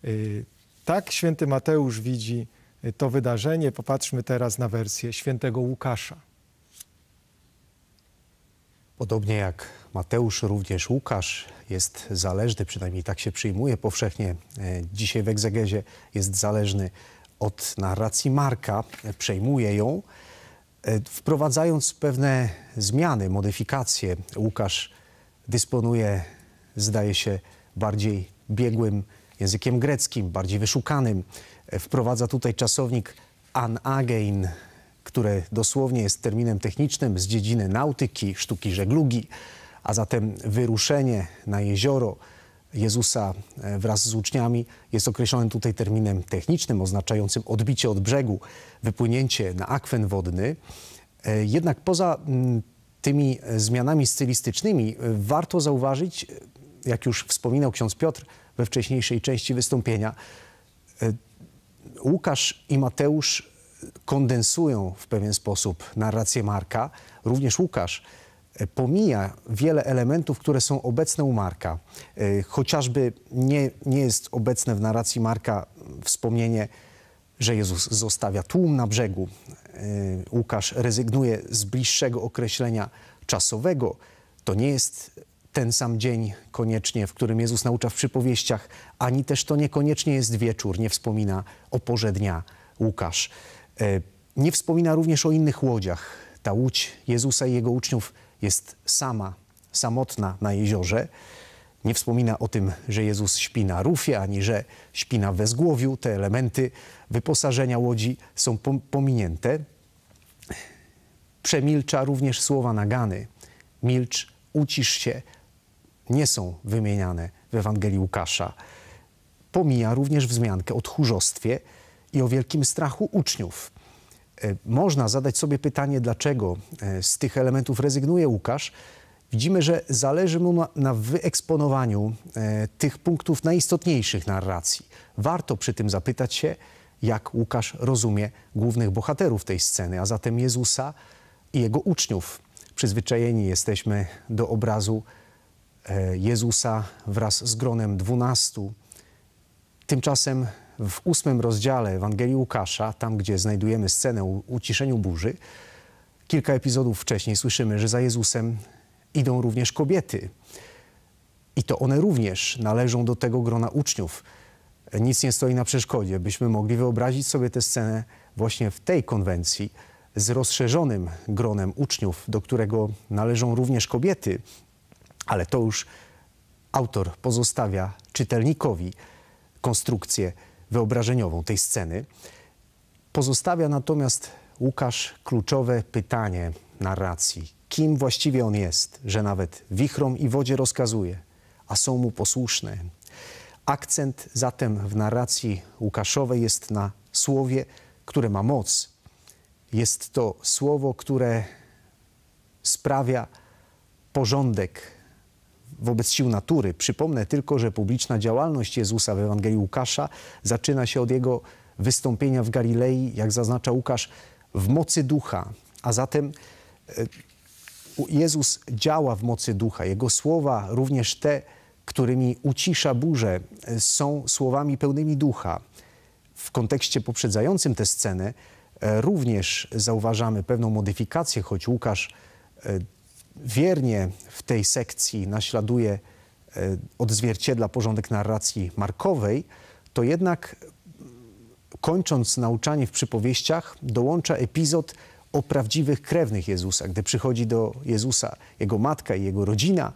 Y, tak święty Mateusz widzi y, to wydarzenie. Popatrzmy teraz na wersję świętego Łukasza. Podobnie jak Mateusz, również Łukasz jest zależny, przynajmniej tak się przyjmuje powszechnie dzisiaj w egzegezie, jest zależny od narracji Marka, e, przejmuje ją, e, wprowadzając pewne zmiany, modyfikacje. Łukasz dysponuje, zdaje się, bardziej biegłym językiem greckim, bardziej wyszukanym. E, wprowadza tutaj czasownik anagein, które dosłownie jest terminem technicznym z dziedziny nautyki, sztuki żeglugi, a zatem wyruszenie na jezioro, Jezusa e, wraz z uczniami jest określony tutaj terminem technicznym, oznaczającym odbicie od brzegu, wypłynięcie na akwen wodny. E, jednak poza mm, tymi e, zmianami stylistycznymi warto zauważyć, jak już wspominał ksiądz Piotr we wcześniejszej części wystąpienia, Łukasz i Mateusz kondensują w pewien sposób narrację Marka, również Łukasz E, pomija wiele elementów, które są obecne u Marka. E, chociażby nie, nie jest obecne w narracji Marka wspomnienie, że Jezus zostawia tłum na brzegu. E, Łukasz rezygnuje z bliższego określenia czasowego. To nie jest ten sam dzień koniecznie, w którym Jezus naucza w przypowieściach, ani też to niekoniecznie jest wieczór, nie wspomina o porze dnia Łukasz. Nie wspomina również o innych łodziach. Ta łódź Jezusa i jego uczniów jest sama, samotna na jeziorze. Nie wspomina o tym, że Jezus śpi na rufie, ani że śpi na wezgłowiu. Te elementy wyposażenia łodzi są pominięte. Przemilcza również słowa nagany. Milcz, ucisz się. Nie są wymieniane w Ewangelii Łukasza. Pomija również wzmiankę o tchórzostwie i o wielkim strachu uczniów. E, można zadać sobie pytanie, dlaczego e, z tych elementów rezygnuje Łukasz. Widzimy, że zależy mu na, wyeksponowaniu e, tych punktów najistotniejszych narracji. Warto przy tym zapytać się, jak Łukasz rozumie głównych bohaterów tej sceny, a zatem Jezusa i jego uczniów. Przyzwyczajeni jesteśmy do obrazu Jezusa wraz z gronem dwunastu. Tymczasem w ósmym rozdziale Ewangelii Łukasza, tam gdzie znajdujemy scenę o uciszeniu burzy, kilka epizodów wcześniej słyszymy, że za Jezusem idą również kobiety. I to one również należą do tego grona uczniów. Nic nie stoi na przeszkodzie, byśmy mogli wyobrazić sobie tę scenę właśnie w tej konwencji z rozszerzonym gronem uczniów, do którego należą również kobiety, ale to już autor pozostawia czytelnikowi konstrukcję wyobrażeniową tej sceny. Pozostawia natomiast Łukasz kluczowe pytanie narracji. Kim właściwie on jest, że nawet wichrom i wodzie rozkazuje, a są mu posłuszne? Akcent zatem w narracji Łukaszowej jest na słowie, które ma moc. Jest to słowo, które sprawia porządek wobec sił natury. Przypomnę tylko, że publiczna działalność Jezusa w Ewangelii Łukasza zaczyna się od jego wystąpienia w Galilei, jak zaznacza Łukasz, w mocy ducha. A zatem e, Jezus działa w mocy ducha. Jego słowa, również te, którymi ucisza burzę, e, są słowami pełnymi ducha. W kontekście poprzedzającym tę scenę e, również zauważamy pewną modyfikację, choć Łukasz wiernie w tej sekcji naśladuje, e, odzwierciedla porządek narracji markowej, to jednak mm, kończąc nauczanie w przypowieściach, dołącza epizod o prawdziwych krewnych Jezusa, gdy przychodzi do Jezusa jego matka i jego rodzina.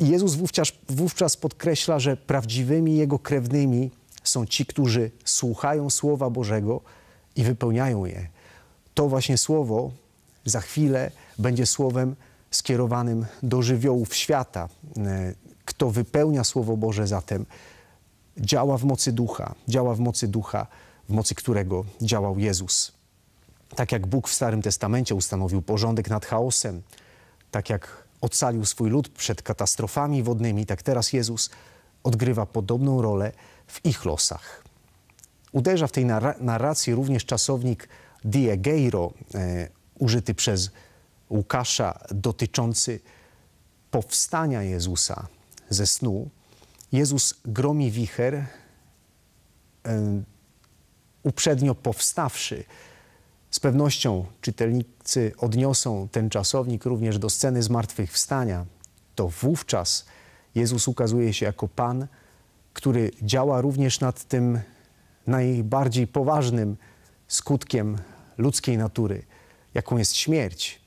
Jezus wówczas, wówczas podkreśla, że prawdziwymi jego krewnymi są ci, którzy słuchają Słowa Bożego i wypełniają je. To właśnie Słowo za chwilę będzie słowem skierowanym do żywiołów świata. E, kto wypełnia Słowo Boże zatem, działa w mocy ducha, działa w mocy ducha, w mocy którego działał Jezus. Tak jak Bóg w Starym Testamencie ustanowił porządek nad chaosem, tak jak ocalił swój lud przed katastrofami wodnymi, tak teraz Jezus odgrywa podobną rolę w ich losach. Uderza w tej narracji również czasownik diegeiro, e, użyty przez Łukasza dotyczący powstania Jezusa ze snu, Jezus gromi wicher, uprzednio powstawszy. Z pewnością czytelnicy odniosą ten czasownik również do sceny zmartwychwstania. To wówczas Jezus ukazuje się jako Pan, który działa również nad tym najbardziej poważnym skutkiem ludzkiej natury, jaką jest śmierć.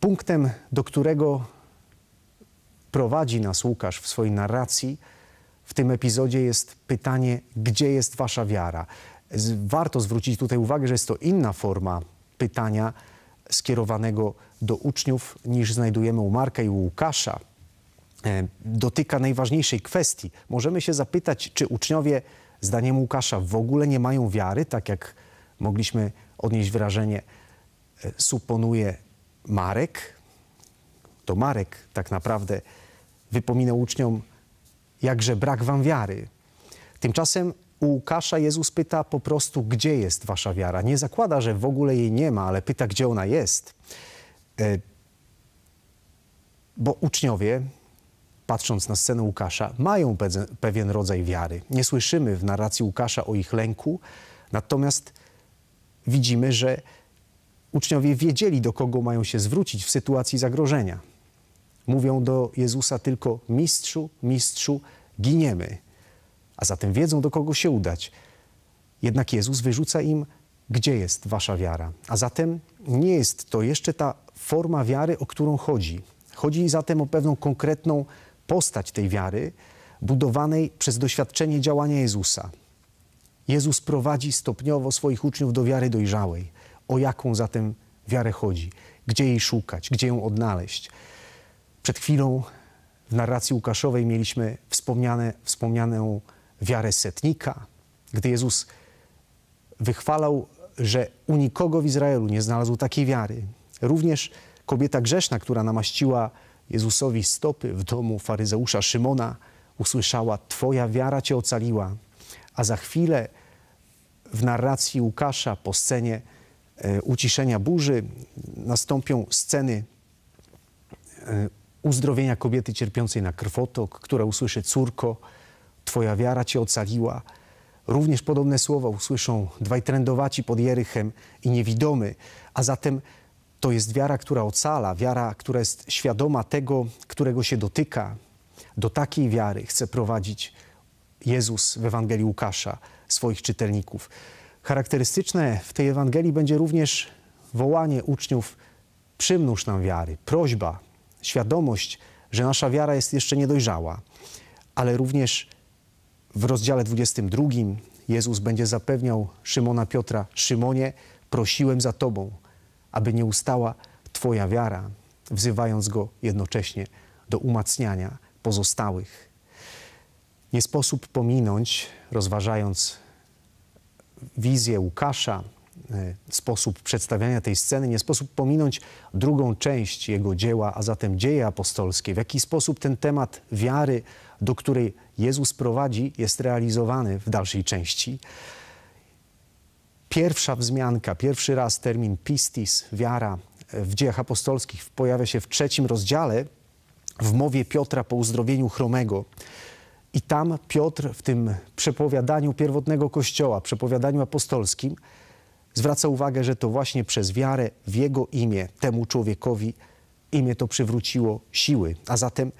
Punktem, do którego prowadzi nas Łukasz w swojej narracji, w tym epizodzie jest pytanie, gdzie jest wasza wiara? Warto zwrócić tutaj uwagę, że jest to inna forma pytania skierowanego do uczniów niż znajdujemy u Marka i u Łukasza. E, dotyka najważniejszej kwestii. Możemy się zapytać, czy uczniowie, zdaniem Łukasza, w ogóle nie mają wiary, tak jak mogliśmy odnieść wrażenie, e, suponuje Marek, to Marek tak naprawdę wypomina uczniom, jakże brak wam wiary. Tymczasem u Łukasza Jezus pyta po prostu, gdzie jest wasza wiara. Nie zakłada, że w ogóle jej nie ma, ale pyta, gdzie ona jest. E, bo uczniowie, patrząc na scenę Łukasza, mają pewien rodzaj wiary. Nie słyszymy w narracji Łukasza o ich lęku, natomiast widzimy, że Uczniowie wiedzieli, do kogo mają się zwrócić w sytuacji zagrożenia. Mówią do Jezusa tylko: Mistrzu, mistrzu, giniemy. A zatem wiedzą, do kogo się udać. Jednak Jezus wyrzuca im, gdzie jest wasza wiara. A zatem nie jest to jeszcze ta forma wiary, o którą chodzi. Chodzi zatem o pewną konkretną postać tej wiary, budowanej przez doświadczenie działania Jezusa. Jezus prowadzi stopniowo swoich uczniów do wiary dojrzałej. O jaką zatem wiarę chodzi? Gdzie jej szukać? Gdzie ją odnaleźć? Przed chwilą w narracji Łukaszowej mieliśmy wspomniane, wspomnianą wiarę setnika, gdy Jezus wychwalał, że u nikogo w Izraelu nie znalazł takiej wiary. Również kobieta grzeszna, która namaściła Jezusowi stopy w domu faryzeusza Szymona, usłyszała: Twoja wiara cię ocaliła. A za chwilę w narracji Łukasza po scenie E, uciszenia burzy, nastąpią sceny e, uzdrowienia kobiety cierpiącej na krwotok, która usłyszy córko, twoja wiara cię ocaliła. Również podobne słowa usłyszą dwaj trędowaci pod Jerychem i niewidomy, a zatem to jest wiara, która ocala, wiara, która jest świadoma tego, którego się dotyka. Do takiej wiary chce prowadzić Jezus w Ewangelii Łukasza swoich czytelników. Charakterystyczne w tej Ewangelii będzie również wołanie uczniów: przymnóż nam wiary, prośba, świadomość, że nasza wiara jest jeszcze niedojrzała, ale również w rozdziale 22 Jezus będzie zapewniał Szymona Piotra: Szymonie, prosiłem za tobą, aby nie ustała Twoja wiara, wzywając go jednocześnie do umacniania pozostałych. Nie sposób pominąć, rozważając wizję Łukasza, e, sposób przedstawiania tej sceny, nie sposób pominąć drugą część jego dzieła, a zatem dzieje apostolskie, w jaki sposób ten temat wiary, do której Jezus prowadzi, jest realizowany w dalszej części. Pierwsza wzmianka, pierwszy raz termin pistis, wiara e, w dziejach apostolskich pojawia się w trzecim rozdziale w mowie Piotra po uzdrowieniu chromego. I tam Piotr w tym przepowiadaniu pierwotnego Kościoła, przepowiadaniu apostolskim, zwraca uwagę, że to właśnie przez wiarę w Jego imię temu człowiekowi imię to przywróciło siły. A zatem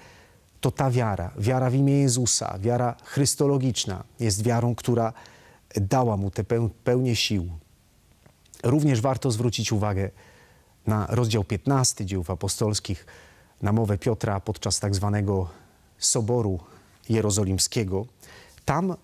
to ta wiara, wiara w imię Jezusa, wiara chrystologiczna jest wiarą, która dała mu tę pełnię sił. Również warto zwrócić uwagę na rozdział 15 dzieł apostolskich, na mowę Piotra podczas tak zwanego soboru Jerozolimskiego. Tam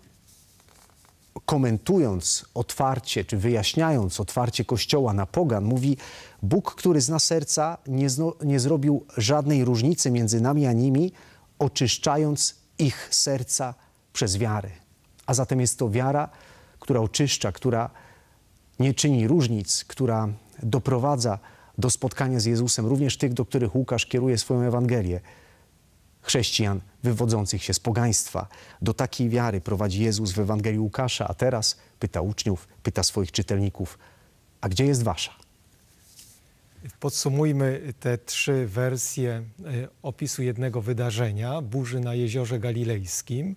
komentując otwarcie, czy wyjaśniając otwarcie Kościoła na pogan, mówi Bóg, który zna serca, nie, zno, nie zrobił żadnej różnicy między nami a nimi, oczyszczając ich serca przez wiarę. A zatem jest to wiara, która oczyszcza, która nie czyni różnic, która doprowadza do spotkania z Jezusem, również tych, do których Łukasz kieruje swoją Ewangelię chrześcijan wywodzących się z pogaństwa. Do takiej wiary prowadzi Jezus w Ewangelii Łukasza, a teraz pyta uczniów, pyta swoich czytelników, a gdzie jest wasza? Podsumujmy te trzy wersje e, opisu jednego wydarzenia, burzy na jeziorze galilejskim.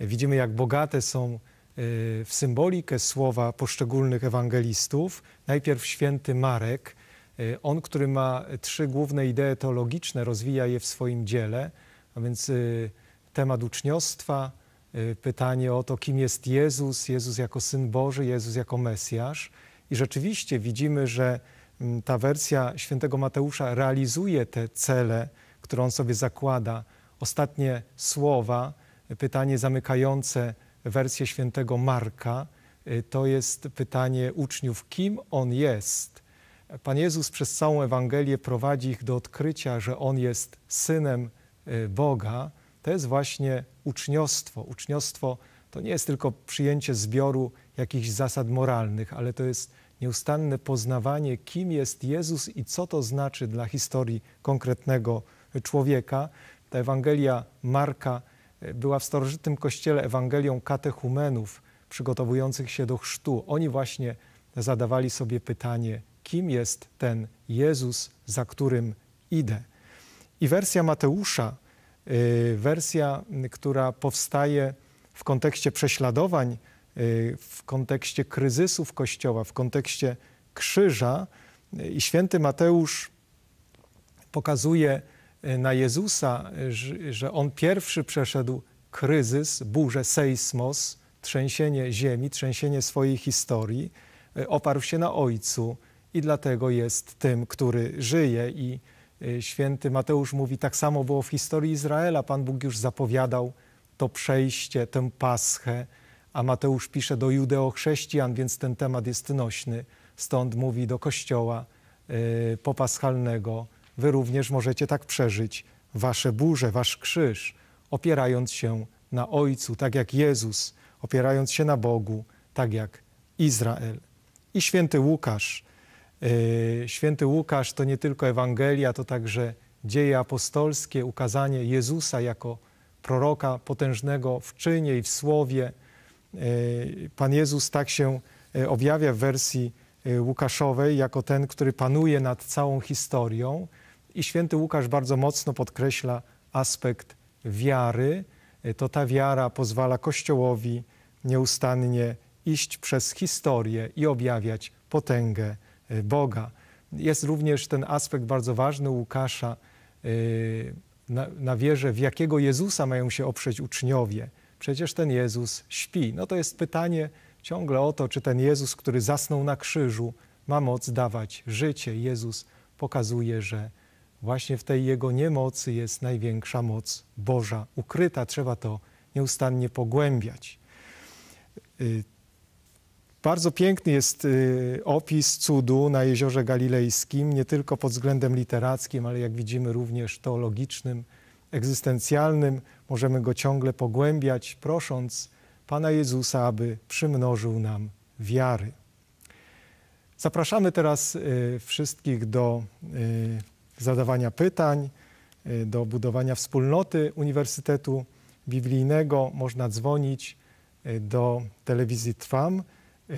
Widzimy, jak bogate są e, w symbolikę słowa poszczególnych ewangelistów. Najpierw święty Marek, e, on, który ma trzy główne idee teologiczne, rozwija je w swoim dziele – a więc y, temat uczniostwa, y, pytanie o to, kim jest Jezus, Jezus jako Syn Boży, Jezus jako Mesjasz. I rzeczywiście widzimy, że mm, ta wersja świętego Mateusza realizuje te cele, które on sobie zakłada. Ostatnie słowa, pytanie zamykające wersję świętego Marka, y, to jest pytanie uczniów, kim on jest. Pan Jezus przez całą Ewangelię prowadzi ich do odkrycia, że on jest synem Y, Boga, to jest właśnie uczniostwo. Uczniostwo to nie jest tylko przyjęcie zbioru jakichś zasad moralnych, ale to jest nieustanne poznawanie, kim jest Jezus i co to znaczy dla historii konkretnego człowieka. Ta Ewangelia Marka y, była w starożytnym kościele Ewangelią katechumenów przygotowujących się do chrztu. Oni właśnie zadawali sobie pytanie, kim jest ten Jezus, za którym idę. I wersja Mateusza, y, wersja, y, która powstaje w kontekście prześladowań, y, w kontekście kryzysów Kościoła, w kontekście krzyża. I święty Mateusz pokazuje na Jezusa, że on pierwszy przeszedł kryzys, burzę, sejsmos, trzęsienie ziemi, trzęsienie swojej historii, oparł się na Ojcu i dlatego jest tym, który żyje i żyje Y, święty Mateusz mówi, tak samo było w historii Izraela. Pan Bóg już zapowiadał to przejście, tę paschę, a Mateusz pisze do judeo-chrześcijan, więc ten temat jest nośny. Stąd mówi do kościoła y, popaschalnego, wy również możecie tak przeżyć wasze burze, wasz krzyż, opierając się na Ojcu, tak jak Jezus, opierając się na Bogu, tak jak Izrael. I święty Łukasz Y, święty Łukasz to nie tylko Ewangelia, to także dzieje apostolskie, ukazanie Jezusa jako proroka potężnego w czynie i w słowie. Y, Pan Jezus tak się y, objawia w wersji Łukaszowej jako ten, który panuje nad całą historią. I święty Łukasz bardzo mocno podkreśla aspekt wiary. To ta wiara pozwala Kościołowi nieustannie iść przez historię i objawiać potęgę Y, Boga. Jest również ten aspekt bardzo ważny Łukasza y, na, na wierze, w jakiego Jezusa mają się oprzeć uczniowie. Przecież ten Jezus śpi. No to jest pytanie ciągle o to, czy ten Jezus, który zasnął na krzyżu, ma moc dawać życie. Jezus pokazuje, że właśnie w tej jego niemocy jest największa moc Boża ukryta. Trzeba to nieustannie pogłębiać. Y, bardzo piękny jest y, opis cudu na Jeziorze Galilejskim, nie tylko pod względem literackim, ale jak widzimy również teologicznym, egzystencjalnym. Możemy go ciągle pogłębiać, prosząc Pana Jezusa, aby przymnożył nam wiary. Zapraszamy teraz y, wszystkich do y, zadawania pytań, do budowania wspólnoty Uniwersytetu Biblijnego. Można dzwonić do telewizji Trwam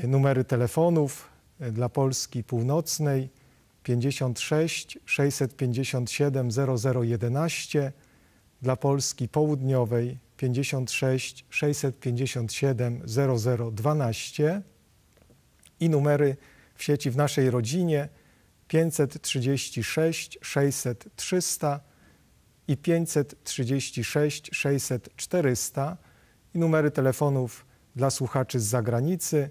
numery telefonów e, dla Polski Północnej 56 657 0011, dla Polski Południowej 56 657 0012 i numery w sieci w naszej rodzinie 536 600 300 i 536 600 400 i numery telefonów dla słuchaczy z zagranicy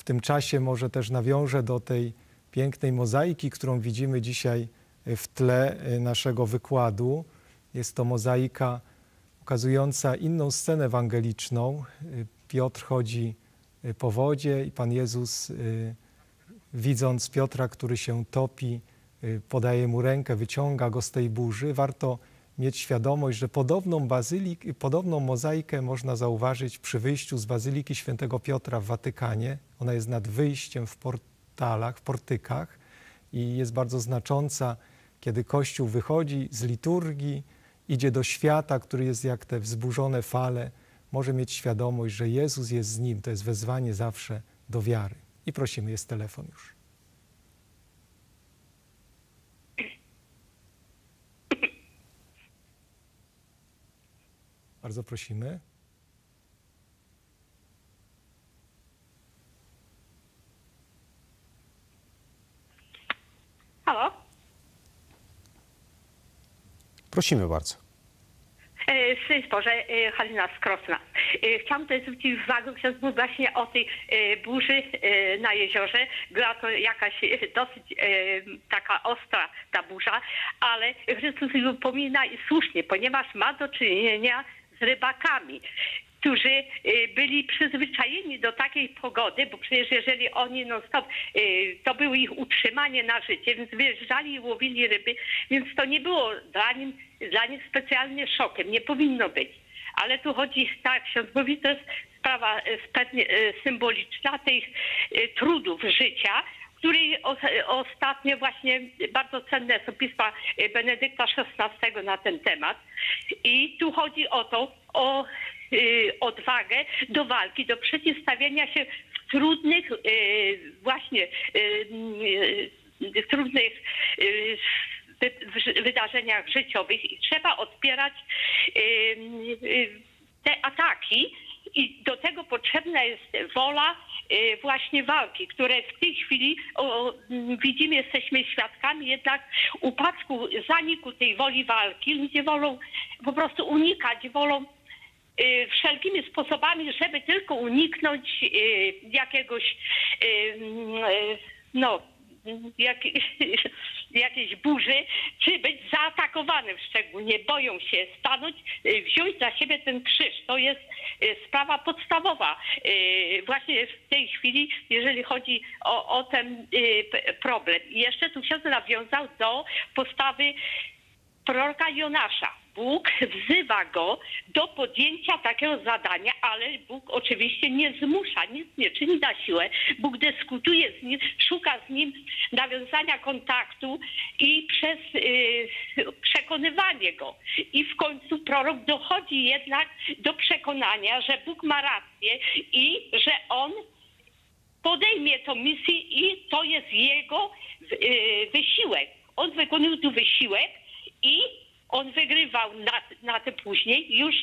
w tym czasie może też nawiążę do tej pięknej mozaiki, którą widzimy dzisiaj e, w tle e, naszego wykładu. Jest to mozaika ukazująca inną scenę ewangeliczną. E, Piotr chodzi po wodzie i Pan Jezus, widząc Piotra, który się topi, podaje mu rękę, wyciąga go z tej burzy. Warto mieć świadomość, że podobną, bazylik, podobną mozaikę można zauważyć przy wyjściu z Bazyliki Świętego Piotra w Watykanie ona jest nad wyjściem w portalach, w portykach i jest bardzo znacząca, kiedy Kościół wychodzi z liturgii, idzie do świata, który jest jak te wzburzone fale, może mieć świadomość, że Jezus jest z nim. To jest wezwanie zawsze do wiary. I prosimy, jest telefon już. Bardzo prosimy. Prosimy bardzo. W e, Boże, e, Halina Skrosna. E, Chciałam też zwrócić uwagę ksiądz był właśnie o tej burzy na jeziorze. Była to jakaś dosyć taka ostra ta burza, ale Chrystus upomina i słusznie, ponieważ ma do czynienia z rybakami którzy y, byli przyzwyczajeni do takiej pogody, bo przecież jeżeli oni non stop, y, to było ich utrzymanie na życie, więc wyjeżdżali i łowili ryby, więc to nie było dla, nim, dla nich specjalnie szokiem, nie powinno być. Ale tu chodzi, tak ksiądz mówi, to jest sprawa y, symboliczna tych trudów życia, której ostatnio właśnie bardzo cenne są pisma Benedykta XVI na ten temat. I tu chodzi o to, o Y, odwagę do walki, do przeciwstawienia się trudnych y, właśnie y, trudnych wydarzeniach życiowych i trzeba odpierać te ataki. I do tego potrzebna jest wola właśnie walki, które w tej chwili o, widzimy, jesteśmy świadkami jednak upadku, zaniku tej woli walki. Ludzie wolą po prostu unikać, wolą Y, wszelkimi sposobami, żeby tylko uniknąć y, jakiegoś y, mm, no jak, jakiejś burzy, czy być zaatakowanym szczególnie. Boją się stanąć, wziąć na siebie ten krzyż. To jest sprawa podstawowa właśnie w tej chwili, jeżeli chodzi o, o ten problem. I jeszcze tu się nawiązał do postawy proroka Jonasza. Bóg wzywa go do podjęcia takiego zadania, ale Bóg oczywiście nie zmusza, nic nie czyni na siłę. Bóg dyskutuje z nim, szuka z nim nawiązania kontaktu i przez yy, przekonywanie go. I w końcu prorok dochodzi jednak do przekonania, że Bóg ma rację i że on podejmie tę misję i to jest jego y, wysiłek. On wykonał tu wysiłek i on wygrywał na, na tym później, już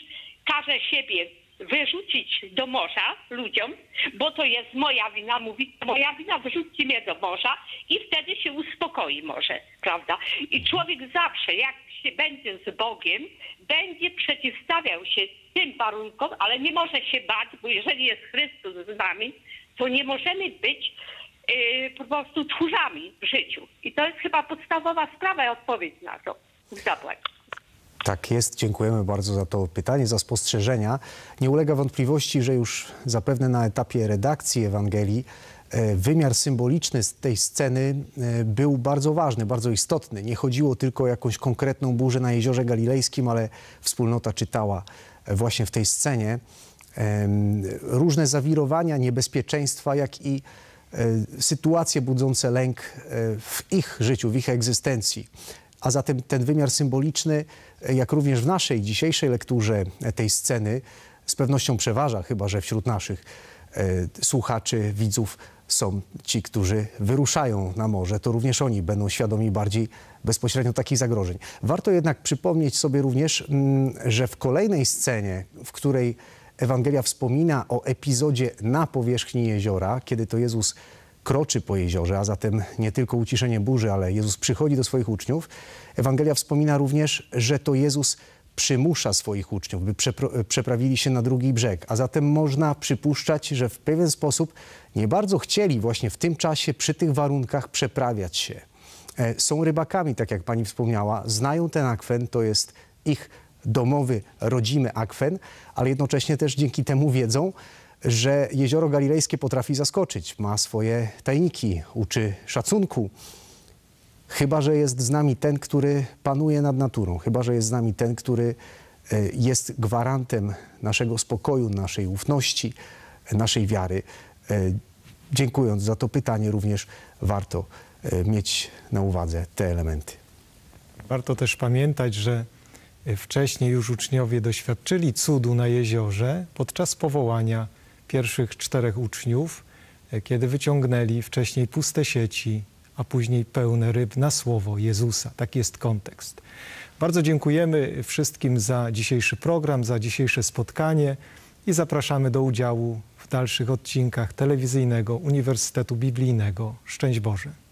każe siebie wyrzucić do morza ludziom, bo to jest moja wina, mówi, moja wina, wyrzućcie mnie do morza i wtedy się uspokoi może, prawda? I człowiek zawsze, jak się będzie z Bogiem, będzie przeciwstawiał się tym warunkom, ale nie może się bać, bo jeżeli jest Chrystus z nami, to nie możemy być yy, po prostu tchórzami w życiu. I to jest chyba podstawowa sprawa i odpowiedź na to. Zapłać. Tak jest. Dziękujemy bardzo za to pytanie, za spostrzeżenia. Nie ulega wątpliwości, że już zapewne na etapie redakcji Ewangelii e, wymiar symboliczny tej sceny e, był bardzo ważny, bardzo istotny. Nie chodziło tylko o jakąś konkretną burzę na Jeziorze Galilejskim, ale wspólnota czytała e, właśnie w tej scenie różne zawirowania, niebezpieczeństwa, jak i sytuacje budzące lęk w ich życiu, w ich egzystencji. A zatem ten wymiar symboliczny, jak również w naszej dzisiejszej lekturze tej sceny, z pewnością przeważa, chyba że wśród naszych e, słuchaczy, widzów są ci, którzy wyruszają na morze, to również oni będą świadomi bardziej bezpośrednio takich zagrożeń. Warto jednak przypomnieć sobie również, mm, że w kolejnej scenie, w której Ewangelia wspomina o epizodzie na powierzchni jeziora, kiedy to Jezus kroczy po jeziorze, a zatem nie tylko uciszenie burzy, ale Jezus przychodzi do swoich uczniów. Ewangelia wspomina również, że to Jezus przymusza swoich uczniów, by przeprawili się na drugi brzeg, a zatem można przypuszczać, że w pewien sposób nie bardzo chcieli właśnie w tym czasie, przy tych warunkach przeprawiać się. E, są rybakami, tak jak pani wspomniała, znają ten akwen, to jest ich domowy, rodzimy akwen, ale jednocześnie też dzięki temu wiedzą, że jezioro galilejskie potrafi zaskoczyć, ma swoje tajniki, uczy szacunku. Chyba, że jest z nami ten, który panuje nad naturą, chyba, że jest z nami ten, który e, jest gwarantem naszego spokoju, naszej ufności, naszej wiary. E, dziękując za to pytanie, również warto e, mieć na uwadze te elementy. Warto też pamiętać, że wcześniej już uczniowie doświadczyli cudu na jeziorze podczas powołania pierwszych czterech uczniów, e, kiedy wyciągnęli wcześniej puste sieci, a później pełne ryb na słowo Jezusa. Taki jest kontekst. Bardzo dziękujemy wszystkim za dzisiejszy program, za dzisiejsze spotkanie i zapraszamy do udziału w dalszych odcinkach telewizyjnego Uniwersytetu Biblijnego. Szczęść Boże!